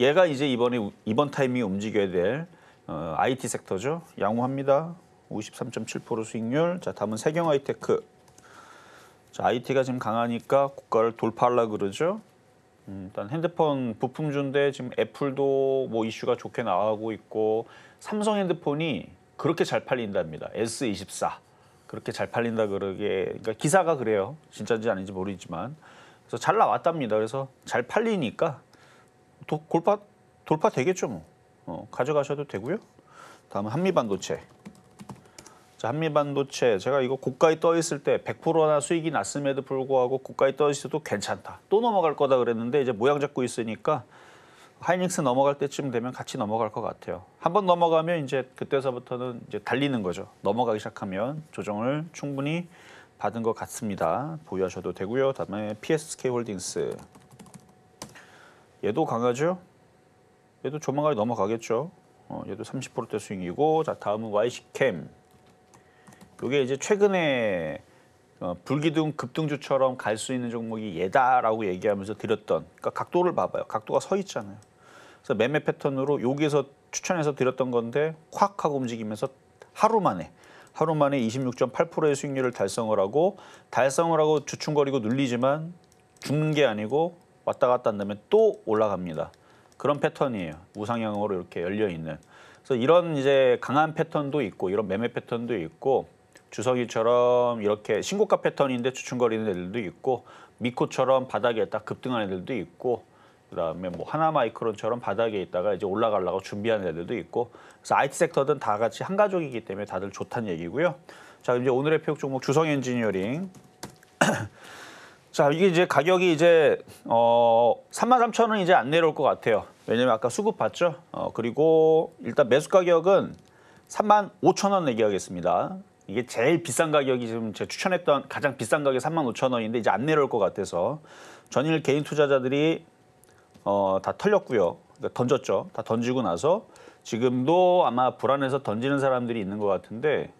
얘가 이제 이번에 이번 타이밍에 움직여야 될 어, IT 섹터죠. 양호합니다. 53.7% 수익률. 자, 다음은 세경 아이테크. 자, IT가 지금 강하니까 국가를 돌파하려 고 그러죠. 음, 일단 핸드폰 부품주인데 지금 애플도 뭐 이슈가 좋게 나가고 있고 삼성 핸드폰이 그렇게 잘 팔린답니다. S24 그렇게 잘 팔린다 그러게 그러니까 기사가 그래요. 진짜인지 아닌지 모르지만 그래서 잘 나왔답니다. 그래서 잘 팔리니까 도, 돌파 돌파 되겠죠 뭐 어, 가져가셔도 되고요. 다음은 한미반도체. 자, 한미반도체 제가 이거 고가에 떠 있을 때 100%나 수익이 났음에도 불구하고 고가에 떠 있어도 괜찮다. 또 넘어갈 거다 그랬는데 이제 모양 잡고 있으니까 하이닉스 넘어갈 때쯤 되면 같이 넘어갈 것 같아요. 한 번 넘어가면 이제 그때서부터는 이제 달리는 거죠. 넘어가기 시작하면 조정을 충분히 받은 것 같습니다. 보유하셔도 되고요. 다음에 PSK 홀딩스 얘도 강하죠. 얘도 조만간 넘어가겠죠. 어, 얘도 30%대 수익이고 자 다음은 YC캠 이게 이제 최근에 어, 불기둥 급등주처럼 갈 수 있는 종목이 얘다라고 얘기하면서 드렸던 그러니까 각도를 봐봐요. 각도가 서 있잖아요. 그래서 매매 패턴으로 여기에서 추천해서 드렸던 건데 확 하고 움직이면서 하루 만에 하루 만에 26.8%의 수익률을 달성을 하고 달성을 하고 주춤거리고 눌리지만 죽는 게 아니고 왔다 갔다 한다면 또 올라갑니다. 그런 패턴이에요. 우상향으로 이렇게 열려 있는. 그래서 이런 이제 강한 패턴도 있고 이런 매매 패턴도 있고 주석이처럼 이렇게 신고가 패턴인데 주춤거리는 애들도 있고 미코처럼 바닥에 딱 급등하는 애들도 있고 그다음에 뭐 하나 마이크론처럼 바닥에 있다가 이제 올라가려고 준비하는 애들도 있고 그래서 IT 섹터든 다 같이 한 가족이기 때문에 다들 좋다는 얘기고요. 자 이제 오늘의 표적 종목 주성 엔지니어링 자 이게 이제 가격이 이제 어 33,000원 이제 안 내려올 것 같아요. 왜냐면 아까 수급 봤죠. 어 그리고 일단 매수 가격은 35,000원 내기하겠습니다 이게 제일 비싼 가격이 지금 제가 추천했던 가장 비싼 가격이 3만 5천 원인데 이제 안 내려올 것 같아서 전일 개인 투자자들이 어, 다 털렸고요. 그러니까 던졌죠. 다 던지고 나서 지금도 아마 불안해서 던지는 사람들이 있는 것 같은데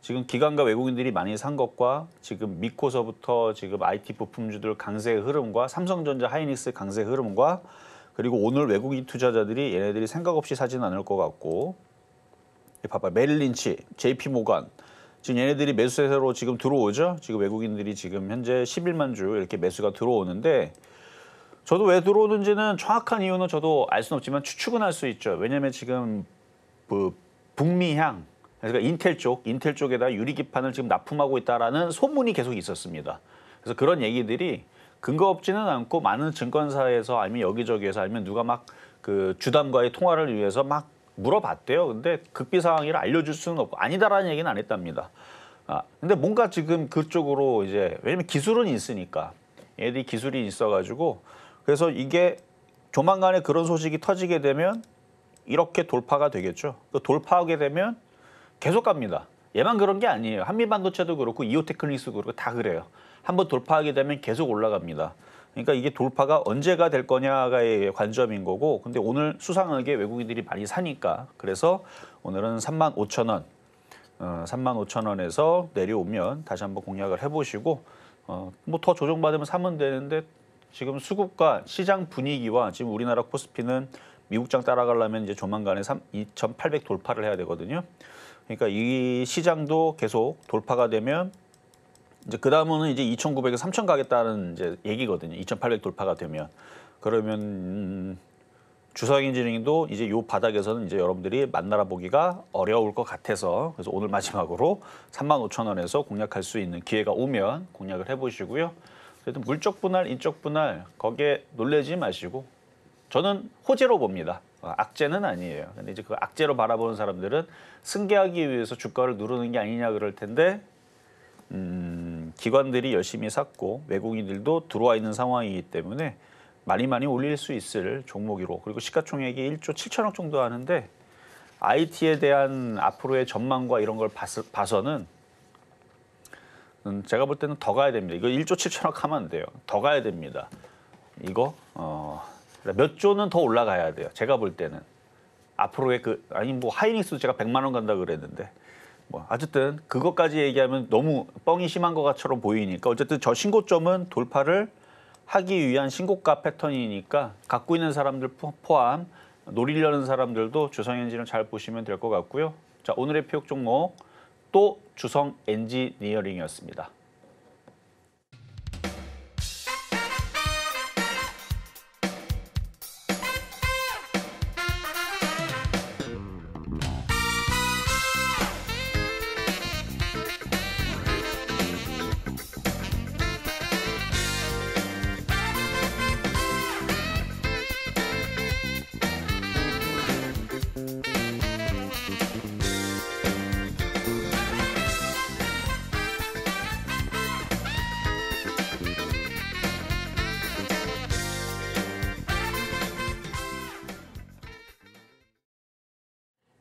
지금 기관과 외국인들이 많이 산 것과 지금 믿고서부터 지금 IT 부품주들 강세 흐름과 삼성전자 하이닉스 강세 흐름과 그리고 오늘 외국인 투자자들이 얘네들이 생각 없이 사지는 않을 것 같고 봐봐 메릴린치, JP 모간 지금 얘네들이 매수세로 지금 들어오죠. 지금 외국인들이 지금 현재 11만 주 이렇게 매수가 들어오는데 저도 왜 들어오는지는 정확한 이유는 저도 알 수는 없지만 추측은 할 수 있죠. 왜냐하면 지금 그 북미향 그러니까 인텔 쪽 인텔 쪽에다 유리 기판을 지금 납품하고 있다라는 소문이 계속 있었습니다. 그래서 그런 얘기들이 근거 없지는 않고 많은 증권사에서 아니면 여기저기에서 아니면 누가 막 그 주담과의 통화를 위해서 막 물어봤대요. 근데 극비 상황이라 알려줄 수는 없고 아니다라는 얘기는 안 했답니다. 아, 근데 뭔가 지금 그쪽으로 이제 왜냐면 기술은 있으니까 얘들이 기술이 있어가지고 그래서 이게 조만간에 그런 소식이 터지게 되면 이렇게 돌파가 되겠죠. 그 돌파하게 되면 계속 갑니다. 얘만 그런 게 아니에요. 한미반도체도 그렇고 이오테크닉스 그렇고 다 그래요. 한번 돌파하게 되면 계속 올라갑니다. 그러니까 이게 돌파가 언제가 될 거냐가의 관점인 거고 근데 오늘 수상하게 외국인들이 많이 사니까 그래서 오늘은 3만 5천 원 어, 3만 5천 원에서 내려오면 다시 한번 공략을 해보시고 어, 뭐더 조정받으면 사면 되는데 지금 수급과 시장 분위기와 지금 우리나라 코스피는 미국장 따라가려면 이제 조만간에 3, 2,800 돌파를 해야 되거든요. 그러니까 이 시장도 계속 돌파가 되면 이제 그 다음은 이제 2,900에서 3,000 가겠다는 이제 얘기거든요. 2,800 돌파가 되면 그러면 음, 주사경제링도 기 이제 요 바닥에서는 이제 여러분들이 만나라 보기가 어려울 것 같아서 그래서 오늘 마지막으로 3만 5천 원에서 공략할 수 있는 기회가 오면 공략을 해보시고요. 그래도 물적 분할, 인적 분할 거기에 놀래지 마시고 저는 호재로 봅니다. 어, 악재는 아니에요. 근데 이제 그 악재로 바라보는 사람들은 승계하기 위해서 주가를 누르는 게 아니냐 그럴 텐데 음, 기관들이 열심히 샀고 외국인들도 들어와 있는 상황이기 때문에 많이 많이 올릴 수 있을 종목이로 그리고 시가총액이 1조 7천억 정도 하는데 IT에 대한 앞으로의 전망과 이런 걸 봐서는 음, 제가 볼 때는 더 가야 됩니다. 이거 1조 7천억 하면 안 돼요. 더 가야 됩니다. 이거 어, 몇 조는 더 올라가야 돼요. 제가 볼 때는 앞으로의 그 아니 뭐 하이닉스 제가 100만 원 간다 그랬는데 뭐 어쨌든 그것까지 얘기하면 너무 뻥이 심한 것처럼 보이니까 어쨌든 저 신고점은 돌파를 하기 위한 신고가 패턴이니까 갖고 있는 사람들 포함 노리려는 사람들도 주성 엔진을 잘 보시면 될 것 같고요. 자 오늘의 표혁 종목 또 주성 엔지니어링이었습니다.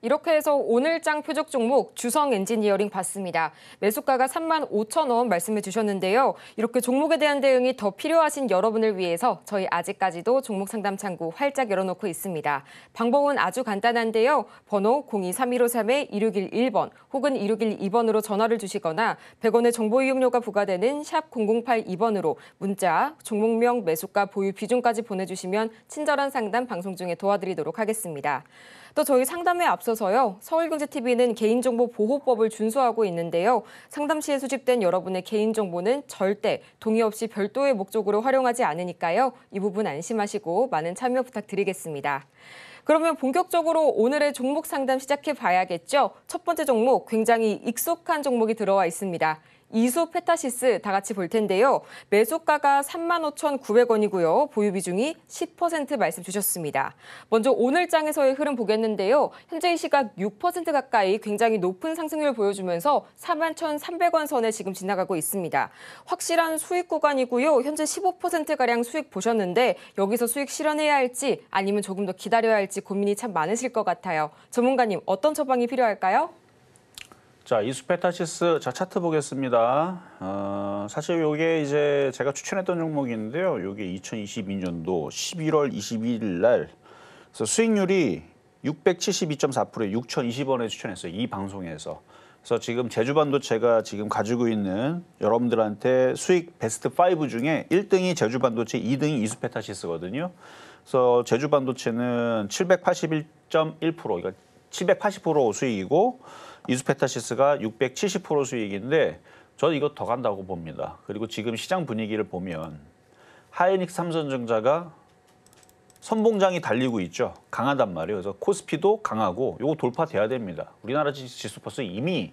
이렇게 해서 오늘장 표적 종목 주성 엔지니어링 봤습니다. 매수가가 3만 5천 원 말씀해 주셨는데요. 이렇게 종목에 대한 대응이 더 필요하신 여러분을 위해서 저희 아직까지도 종목 상담 창구 활짝 열어놓고 있습니다. 방법은 아주 간단한데요. 번호 02315-3-1611번 혹은 1612번으로 전화를 주시거나 100원의 정보 이용료가 부과되는 샵 0082번으로 문자, 종목명, 매수가, 보유 비중까지 보내주시면 친절한 상담 방송 중에 도와드리도록 하겠습니다. 또 저희 상담에 앞서서요. 서울경제TV는 개인정보 보호법을 준수하고 있는데요. 상담 시에 수집된 여러분의 개인정보는 절대 동의 없이 별도의 목적으로 활용하지 않으니까요. 이 부분 안심하시고 많은 참여 부탁드리겠습니다. 그러면 본격적으로 오늘의 종목 상담 시작해 봐야겠죠? 첫 번째 종목 굉장히 익숙한 종목이 들어와 있습니다. 이소페타시스 다 같이 볼 텐데요. 매수가가 35,900원이고요. 보유 비중이 10% 말씀 주셨습니다. 먼저 오늘 장에서의 흐름 보겠는데요. 현재 이 시각 6% 가까이 굉장히 높은 상승률 을 보여주면서 41,300원 선에 지금 지나가고 있습니다. 확실한 수익 구간이고요. 현재 15%가량 수익 보셨는데 여기서 수익 실현해야 할지 아니면 조금 더 기다려야 할지 고민이 참 많으실 것 같아요. 전문가님 어떤 처방이 필요할까요? 자, 이스페타시스자 차트 보겠습니다. 어, 사실 요게 이제 제가 추천했던 종목인데요. 요게 2022년도 11월 22일 날 그래서 수익률이 672.4%에 6,020원에 추천했어요. 이 방송에서. 그래서 지금 제주반도체가 지금 가지고 있는 여러분들한테 수익 베스트 5 중에 1등이 제주반도체, 2등이 이스페타시스거든요 그래서 제주반도체는 781.1%, 그러니까 780% 수익이고 이수페타시스가 670% 수익인데 저는 이거 더 간다고 봅니다. 그리고 지금 시장 분위기를 보면 하이닉스 삼성전자가 선봉장이 달리고 있죠. 강하단 말이에요. 그래서 코스피도 강하고 요거 돌파돼야 됩니다. 우리나라 지수 벌스 이미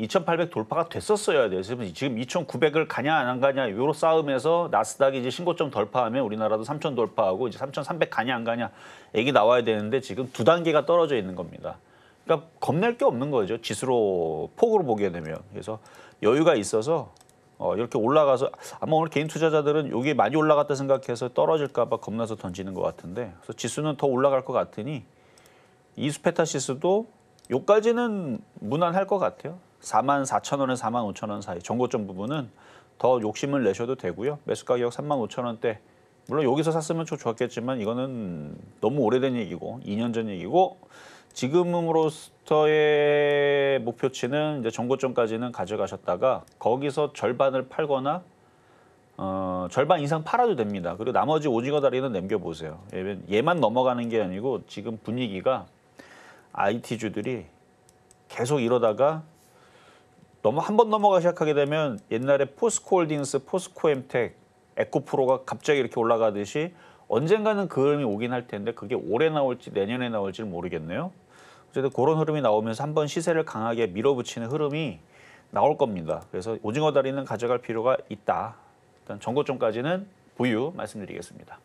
2,800 돌파가 됐었어야 돼요. 지금 2,900을 가냐 안 가냐 요로 싸움에서 나스닥이 이제 신고점 돌파하면 우리나라도 3,000 돌파하고 이제 3,300 가냐 안 가냐 얘기 나와야 되는데 지금 두 단계가 떨어져 있는 겁니다. 그러니까 겁낼 게 없는 거죠. 지수로 폭으로 보게 되면. 그래서 여유가 있어서 어, 이렇게 올라가서 아마 오늘 개인 투자자들은 이게 많이 올라갔다 생각해서 떨어질까 봐 겁나서 던지는 것 같은데 그래서 지수는 더 올라갈 것 같으니 이스페타시스도 요까지는 무난할 것 같아요. 4만 4천 원에 4만 5천 원 사이 전고점 부분은 더 욕심을 내셔도 되고요. 매수 가격 3만 5천 원대 물론 여기서 샀으면 좋았겠지만 이거는 너무 오래된 얘기고 2년 전 얘기고 지금으로서의 목표치는 이제 정고점까지는 가져가셨다가 거기서 절반을 팔거나 어, 절반 이상 팔아도 됩니다. 그리고 나머지 오징어 다리는 남겨보세요. 얘만 넘어가는 게 아니고 지금 분위기가 IT주들이 계속 이러다가 너무 한 번 넘어가 시작하게 되면 옛날에 포스코홀딩스, 포스코엠텍 에코프로가 갑자기 이렇게 올라가듯이 언젠가는 그 흐름이 오긴 할 텐데 그게 올해 나올지 내년에 나올지는 모르겠네요. 어쨌든 그런 흐름이 나오면서 한번 시세를 강하게 밀어붙이는 흐름이 나올 겁니다. 그래서 오징어 다리는 가져갈 필요가 있다. 일단 정고점까지는 보유 말씀드리겠습니다.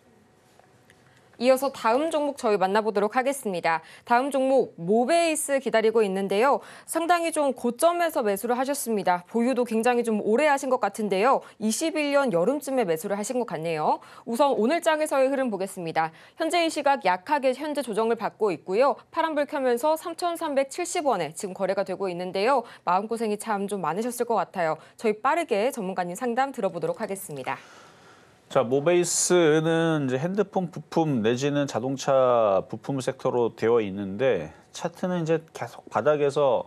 이어서 다음 종목 저희 만나보도록 하겠습니다. 다음 종목 모베이스 기다리고 있는데요. 상당히 좀 고점에서 매수를 하셨습니다. 보유도 굉장히 좀 오래 하신 것 같은데요. 21년 여름쯤에 매수를 하신 것 같네요. 우선 오늘 장에서의 흐름 보겠습니다. 현재 이 시각 약하게 현재 조정을 받고 있고요. 파란불 켜면서 3,370원에 지금 거래가 되고 있는데요. 마음고생이 참 좀 많으셨을 것 같아요. 저희 빠르게 전문가님 상담 들어보도록 하겠습니다. 자, 모베이스는 이제 핸드폰 부품 내지는 자동차 부품 섹터로 되어 있는데 차트는 이제 계속 바닥에서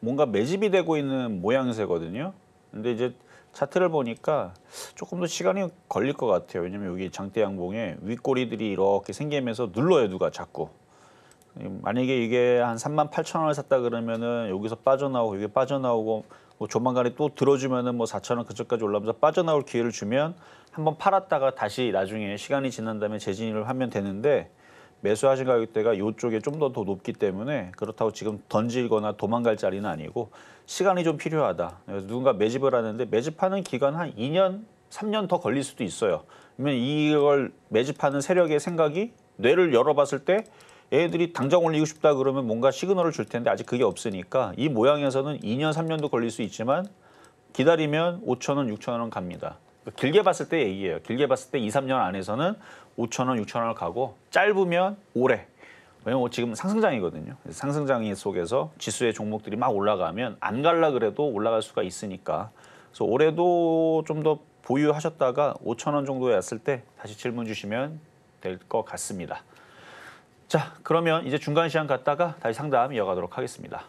뭔가 매집이 되고 있는 모양새거든요. 근데 이제 차트를 보니까 조금 더 시간이 걸릴 것 같아요. 왜냐면 여기 장대 양봉에 윗꼬리들이 이렇게 생기면서 눌러요, 누가 자꾸. 만약에 이게 한 3만 8천 원을 샀다 그러면은 여기서 빠져나오고 여기 빠져나오고 뭐 조만간에 또 들어주면은 뭐 4천 원 그쪽까지 올라오면서 빠져나올 기회를 주면 한번 팔았다가 다시 나중에 시간이 지난 다음에 재진입을 하면 되는데 매수하신 가격대가 이쪽에 좀 더 더 높기 때문에 그렇다고 지금 던질거나 도망갈 자리는 아니고 시간이 좀 필요하다. 누군가 매집을 하는데 매집하는 기간 한 2년, 3년 더 걸릴 수도 있어요. 그러면 이걸 매집하는 세력의 생각이 뇌를 열어봤을 때 애들이 당장 올리고 싶다 그러면 뭔가 시그널을 줄 텐데 아직 그게 없으니까 이 모양에서는 2년, 3년도 걸릴 수 있지만 기다리면 5천 원, 6천 원 갑니다. 길게 봤을 때 얘기예요. 길게 봤을 때 2, 3년 안에서는 5천 원, 6천 원을 가고 짧으면 올해. 왜냐면 지금 상승장이거든요. 상승장 속에서 지수의 종목들이 막 올라가면 안 갈라 그래도 올라갈 수가 있으니까. 그래서 올해도 좀 더 보유하셨다가 5천 원 정도에 왔을 때 다시 질문 주시면 될 것 같습니다. 자, 그러면 이제 중간 시간 갔다가 다시 상담 이어가도록 하겠습니다.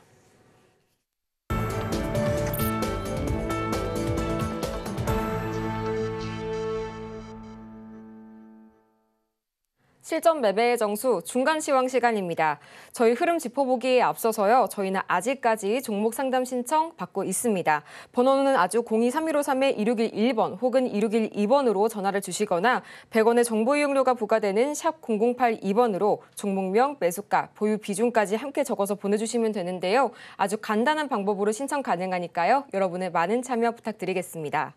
실전 매매의 정수 중간 시황 시간입니다. 저희 흐름 짚어보기에 앞서서요. 저희는 아직까지 종목 상담 신청 받고 있습니다. 번호는 아주 023153-2611번 혹은 2612번으로 전화를 주시거나 100원의 정보 이용료가 부과되는 샵 0082번으로 종목명, 매수가, 보유 비중까지 함께 적어서 보내주시면 되는데요. 아주 간단한 방법으로 신청 가능하니까요. 여러분의 많은 참여 부탁드리겠습니다.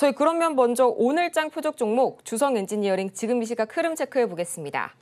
저희 그러면 먼저 오늘 장 표적 종목 주성 엔지니어링 지금 이 시각 흐름 체크해 보겠습니다.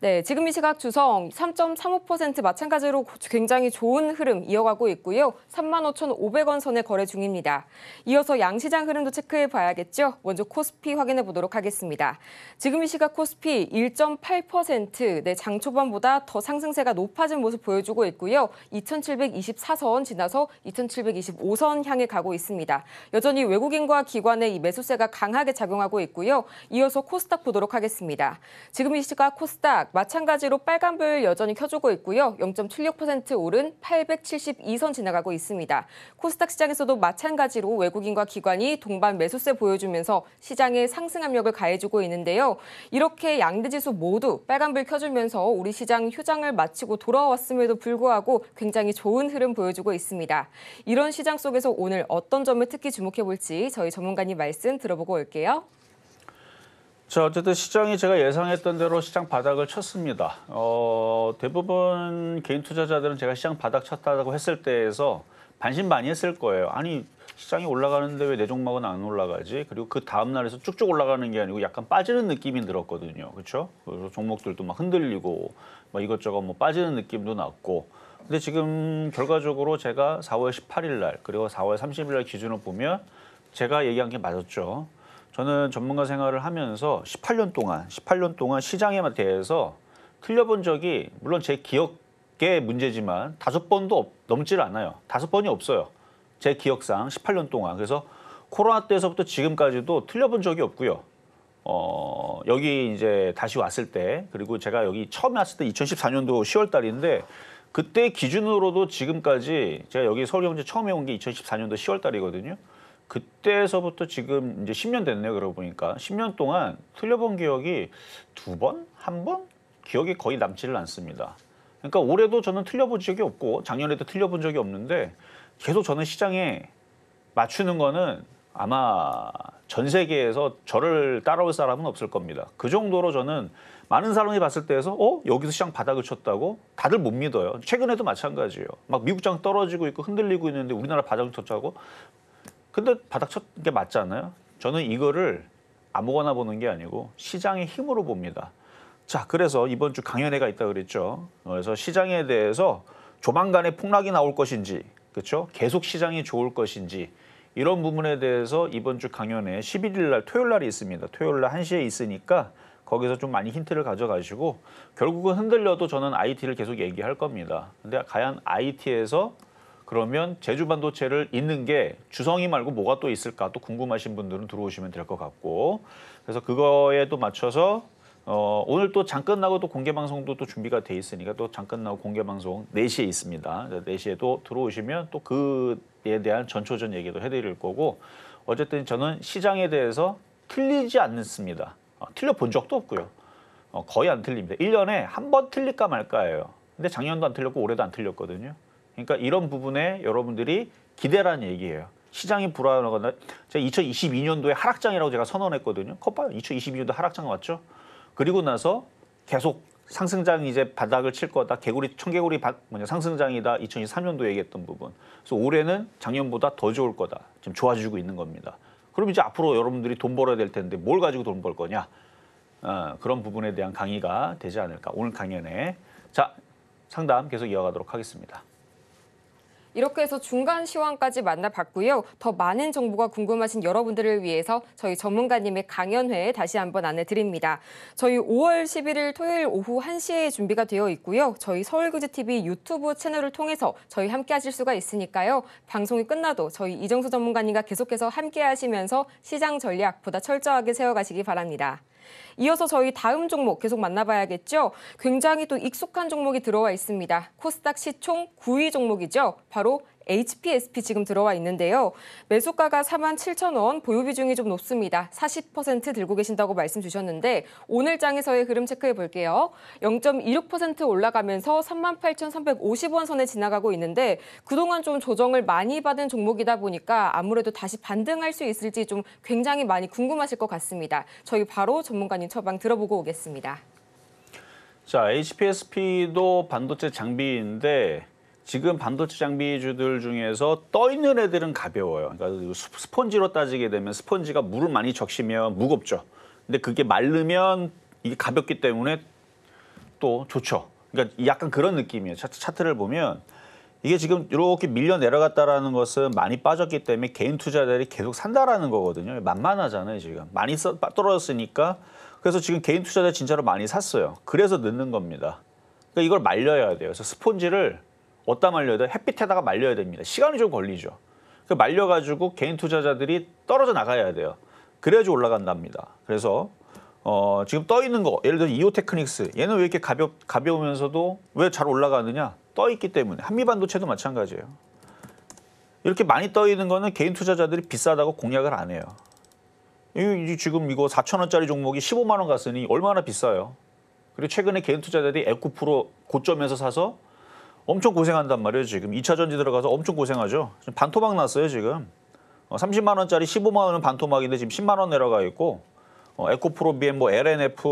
네, 지금 이 시각 주성 3.35% 마찬가지로 굉장히 좋은 흐름 이어가고 있고요. 35,500원 선에 거래 중입니다. 이어서 양시장 흐름도 체크해 봐야겠죠. 먼저 코스피 확인해 보도록 하겠습니다. 지금 이 시각 코스피 1.8% 네, 장 초반보다 더 상승세가 높아진 모습 보여주고 있고요. 2,724선 지나서 2,725선 향해 가고 있습니다. 여전히 외국인과 기관의 이 매수세가 강하게 작용하고 있고요. 이어서 코스닥 보도록 하겠습니다. 지금 이 시각 코스닥 시각 마찬가지로 빨간불 여전히 켜주고 있고요. 0.76% 오른 872선 지나가고 있습니다. 코스닥 시장에서도 마찬가지로 외국인과 기관이 동반 매수세 보여주면서 시장에 상승 압력을 가해주고 있는데요. 이렇게 양대 지수 모두 빨간불 켜주면서 우리 시장 휴장을 마치고 돌아왔음에도 불구하고 굉장히 좋은 흐름 보여주고 있습니다. 이런 시장 속에서 오늘 어떤 점을 특히 주목해 볼지 저희 전문가님 말씀 들어보고 올게요. 자, 어쨌든 시장이 제가 예상했던 대로 시장 바닥을 쳤습니다. 어, 대부분 개인 투자자들은 제가 시장 바닥 쳤다고 했을 때에서 반신반의 했을 거예요. 아니, 시장이 올라가는데 왜 내 종목은 안 올라가지? 그리고 그 다음 날에서 쭉쭉 올라가는 게 아니고 약간 빠지는 느낌이 들었거든요. 그렇죠? 그래서 종목들도 막 흔들리고 막 뭐 이것저것 뭐 빠지는 느낌도 났고. 근데 지금 결과적으로 제가 4월 18일 날 그리고 4월 30일 날 기준으로 보면 제가 얘기한 게 맞았죠. 저는 전문가 생활을 하면서 18년 동안 18년 동안 시장에 대해서 틀려본 적이 물론 제 기억의 문제지만 다섯 번도 넘질 않아요. 다섯 번이 없어요. 제 기억상 18년 동안 그래서 코로나 때서부터 지금까지도 틀려본 적이 없고요. 어, 여기 이제 다시 왔을 때 그리고 제가 여기 처음 왔을 때 2014년도 10월 달인데 그때 기준으로도 지금까지 제가 여기 서울경제 처음 에온 게 2014년도 10월 달이거든요. 그때서부터 지금 이제 10년 됐네요. 그러고 보니까 10년 동안 틀려본 기억이 두 번, 한 번 기억이 거의 남지를 않습니다. 그러니까 올해도 저는 틀려본 적이 없고 작년에도 틀려본 적이 없는데 계속 저는 시장에 맞추는 거는 아마 전 세계에서 저를 따라올 사람은 없을 겁니다. 그 정도로 저는 많은 사람이 봤을 때에서 어 여기서 시장 바닥을 쳤다고 다들 못 믿어요. 최근에도 마찬가지예요. 막 미국장 떨어지고 있고 흔들리고 있는데 우리나라 바닥을 쳤다고 근데 바닥 쳤게 맞지 않나요? 저는 이거를 아무거나 보는 게 아니고 시장의 힘으로 봅니다. 자, 그래서 이번 주 강연회가 있다 그랬죠. 어, 그래서 시장에 대해서 조만간에 폭락이 나올 것인지, 그렇죠? 계속 시장이 좋을 것인지 이런 부분에 대해서 이번 주 강연회 11일 날 토요일 날이 있습니다. 토요일 날 1시에 있으니까 거기서 좀 많이 힌트를 가져가시고 결국은 흔들려도 저는 IT를 계속 얘기할 겁니다. 근데 과연 IT에서 그러면 제주 반도체를 잇는 게 주성이 말고 뭐가 또 있을까 또 궁금하신 분들은 들어오시면 될 것 같고 그래서 그거에 도 맞춰서 어, 오늘 또 장 끝나고 또 공개 방송도 또 준비가 돼 있으니까 또 장 끝나고 공개 방송 4시에 있습니다. 4시에 도 들어오시면 또 그에 대한 전초전 얘기도 해드릴 거고 어쨌든 저는 시장에 대해서 틀리지 않습니다. 어, 틀려본 적도 없고요. 어, 거의 안 틀립니다. 1년에 한 번 틀릴까 말까예요. 근데 작년도 안 틀렸고 올해도 안 틀렸거든요. 그러니까 이런 부분에 여러분들이 기대라는 얘기예요. 시장이 불안하거나 제가 2022년도에 하락장이라고 제가 선언했거든요. 컵봐요. 2022년도 하락장 왔죠. 그리고 나서 계속 상승장이 제 바닥을 칠 거다. 개구리 청개구리 바, 뭐냐 상승장이다. 2023년도 얘기했던 부분. 그래서 올해는 작년보다 더 좋을 거다. 지금 좋아지고 있는 겁니다. 그럼 이제 앞으로 여러분들이 돈 벌어야 될 텐데 뭘 가지고 돈 벌 거냐? 어, 그런 부분에 대한 강의가 되지 않을까. 오늘 강연에 자 상담 계속 이어가도록 하겠습니다. 이렇게 해서 중간 시황까지 만나봤고요. 더 많은 정보가 궁금하신 여러분들을 위해서 저희 전문가님의 강연회에 다시 한번 안내 드립니다. 저희 5월 11일 토요일 오후 1시에 준비가 되어 있고요. 저희 서울구제 t v 유튜브 채널을 통해서 저희 함께 하실 수가 있으니까요. 방송이 끝나도 저희 이정수 전문가님과 계속해서 함께 하시면서 시장 전략 보다 철저하게 세워가시기 바랍니다. 이어서 저희 다음 종목 계속 만나봐야겠죠. 굉장히 또 익숙한 종목이 들어와 있습니다. 코스닥 시총 9위 종목이죠. 바로 HPSP 지금 들어와 있는데요. 매수가가 4만 7천 원, 보유 비중이 좀 높습니다. 40% 들고 계신다고 말씀 주셨는데 오늘 장에서의 흐름 체크해 볼게요. 0.26% 올라가면서 3만 8,350원 선에 지나가고 있는데 그동안 좀 조정을 많이 받은 종목이다 보니까 아무래도 다시 반등할 수 있을지 좀 굉장히 많이 궁금하실 것 같습니다. 저희 바로 전문가님 처방 들어보고 오겠습니다. 자, HPSP도 반도체 장비인데 지금 반도체 장비주들 중에서 떠 있는 애들은 가벼워요. 그러니까 그 스펀지로 따지게 되면 스펀지가 물을 많이 적시면 무겁죠. 근데 그게 말르면 이게 가볍기 때문에 또 좋죠. 그러니까 약간 그런 느낌이에요. 차트, 차트를 보면 이게 지금 이렇게 밀려 내려갔다라는 것은 많이 빠졌기 때문에 개인 투자자들이 계속 산다라는 거거든요. 만만하잖아요, 지금. 많이 써, 떨어졌으니까. 그래서 지금 개인 투자자 진짜로 많이 샀어요. 그래서 늦는 겁니다. 그러니까 이걸 말려야 돼요. 그래서 스펀지를 어디다 말려야 돼? 햇빛에다가 말려야 됩니다. 시간이 좀 걸리죠. 그 말려가지고 개인 투자자들이 떨어져 나가야 돼요. 그래야지 올라간답니다. 그래서 어, 지금 떠 있는 거, 예를 들어 이오테크닉스, 얘는 왜 이렇게 가벼, 가벼우면서도 왜 잘 올라가느냐? 떠 있기 때문에. 한미반도체도 마찬가지예요. 이렇게 많이 떠 있는 거는 개인 투자자들이 비싸다고 공약을안 해요. 지금 이거 4천 원짜리 종목이 15만 원 갔으니 얼마나 비싸요. 그리고 최근에 개인 투자자들이 에코프로 고점에서 사서 엄청 고생한단 말이에요 지금 2차 전지 들어가서 엄청 고생하죠 지금 반토막 났어요 지금 어, 30만 원짜리 15만 원은 반토막인데 지금 10만 원 내려가 있고 어, 에코프로비엠 뭐 LNF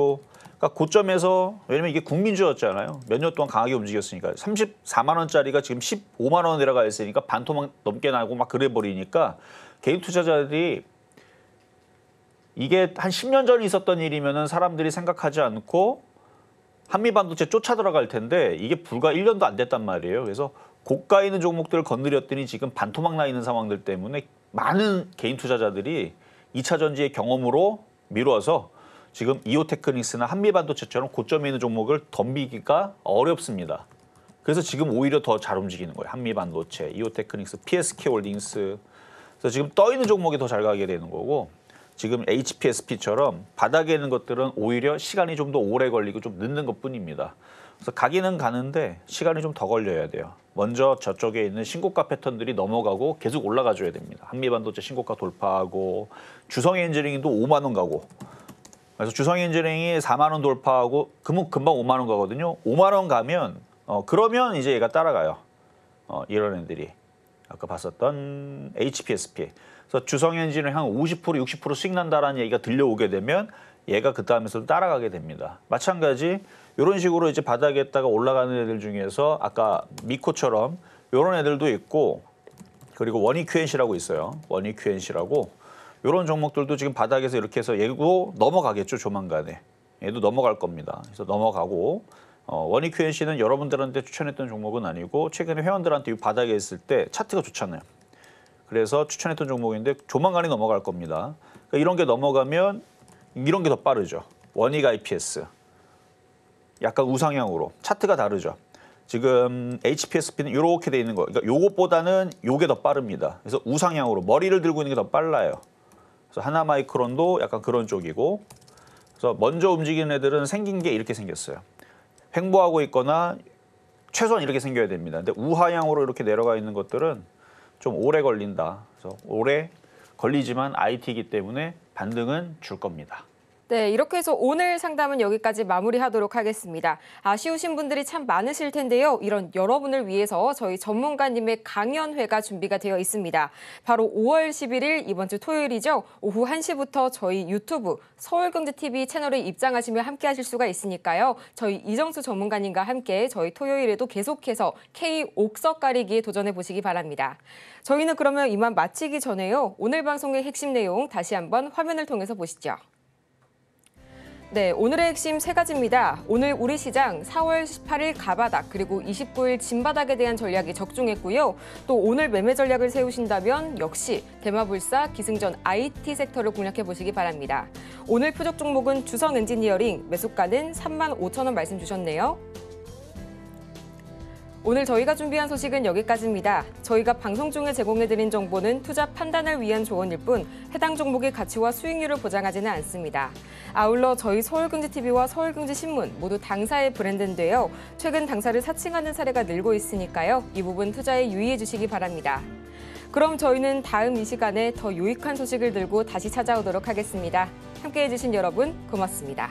그러니까 고점에서 왜냐면 이게 국민주였잖아요 몇 년 동안 강하게 움직였으니까 34만 원짜리가 지금 15만 원 내려가 있으니까 반토막 넘게 나고 막 그래 버리니까 개인 투자자들이 이게 한 10년 전에 있었던 일이면은 사람들이 생각하지 않고 한미 반도체 쫓아 들어갈 텐데 이게 불과 1년도 안 됐단 말이에요. 그래서 고가 있는 종목들을 건드렸더니 지금 반토막 나 있는 상황들 때문에 많은 개인 투자자들이 2차 전지의 경험으로 미뤄서 지금 이오테크닉스나 한미반도체처럼 고점에 있는 종목을 덤비기가 어렵습니다. 그래서 지금 오히려 더 잘 움직이는 거예요. 한미반도체, 이오테크닉스, PSK홀딩스. 그래서 지금 떠 있는 종목이 더 잘 가게 되는 거고 지금 HPSP처럼 바닥에 있는 것들은 오히려 시간이 좀 더 오래 걸리고 좀 늦는 것뿐입니다. 그래서 가기는 가는데 시간이 좀 더 걸려야 돼요. 먼저 저쪽에 있는 신고가 패턴들이 넘어가고 계속 올라가 줘야 됩니다. 한미반도체 신고가 돌파하고 주성 엔지링도 5만 원 가고 그래서 주성 엔지링이 4만 원 돌파하고 금은 금방 5만 원 가거든요. 5만 원 가면 어 그러면 이제 얘가 따라가요. 어 이런 애들이 아까 봤었던 HPSP. 그래서 주성 엔진을 향50% 60% 수익 난다라는 얘기가 들려오게 되면 얘가 그 다음에서 따라가게 됩니다. 마찬가지 이런 식으로 이제 바닥에 다가 올라가는 애들 중에서 아까 미코처럼 이런 애들도 있고 그리고 원익 큐 n c 라고 있어요. 원익 큐 n c 라고 이런 종목들도 지금 바닥에서 이렇게 해서 얘도 넘어가겠죠 조만간에 얘도 넘어갈 겁니다. 그래서 넘어가고 어, 원익 QNC는 여러분들한테 추천했던 종목은 아니고 최근에 회원들한테 이 바닥에 있을 때 차트가 좋잖아요. 그래서 추천했던 종목인데 조만간에 넘어갈 겁니다. 그러니까 이런 게 넘어가면 이런 게 더 빠르죠. 원익 IPS. 약간 우상향으로. 차트가 다르죠. 지금 HPSP는 이렇게 돼 있는 거. 그러니까 요것보다는 요게 더 빠릅니다. 그래서 우상향으로 머리를 들고 있는 게 더 빨라요. 그래서 하나 마이크론도 약간 그런 쪽이고. 그래서 먼저 움직이는 애들은 생긴 게 이렇게 생겼어요. 횡보하고 있거나 최소한 이렇게 생겨야 됩니다. 근데 우하향으로 이렇게 내려가 있는 것들은 좀 오래 걸린다. 그래서 오래 걸리지만 IT이기 때문에 반등은 줄 겁니다. 네, 이렇게 해서 오늘 상담은 여기까지 마무리하도록 하겠습니다. 아쉬우신 분들이 참 많으실 텐데요. 이런 여러분을 위해서 저희 전문가님의 강연회가 준비가 되어 있습니다. 바로 5월 11일 이번 주 토요일이죠. 오후 1시부터 저희 유튜브 서울경제TV 채널에 입장하시며 함께 하실 수가 있으니까요. 저희 이정수 전문가님과 함께 저희 토요일에도 계속해서 K 옥석 가리기에 도전해 보시기 바랍니다. 저희는 그러면 이만 마치기 전에요. 오늘 방송의 핵심 내용 다시 한번 화면을 통해서 보시죠. 네, 오늘의 핵심 세 가지입니다. 오늘 우리 시장 4월 18일 가바닥 그리고 29일 진바닥에 대한 전략이 적중했고요. 또 오늘 매매 전략을 세우신다면 역시 대마불사, 기승전 IT 섹터를 공략해 보시기 바랍니다. 오늘 표적 종목은 주성 엔지니어링 매수가는 3만 5천 원 말씀 주셨네요. 오늘 저희가 준비한 소식은 여기까지입니다. 저희가 방송 중에 제공해드린 정보는 투자 판단을 위한 조언일 뿐 해당 종목의 가치와 수익률을 보장하지는 않습니다. 아울러 저희 서울경제TV와 서울경제신문 모두 당사의 브랜드인데요. 최근 당사를 사칭하는 사례가 늘고 있으니까요. 이 부분 투자에 유의해 주시기 바랍니다. 그럼 저희는 다음 이 시간에 더 유익한 소식을 들고 다시 찾아오도록 하겠습니다. 함께해 주신 여러분 고맙습니다.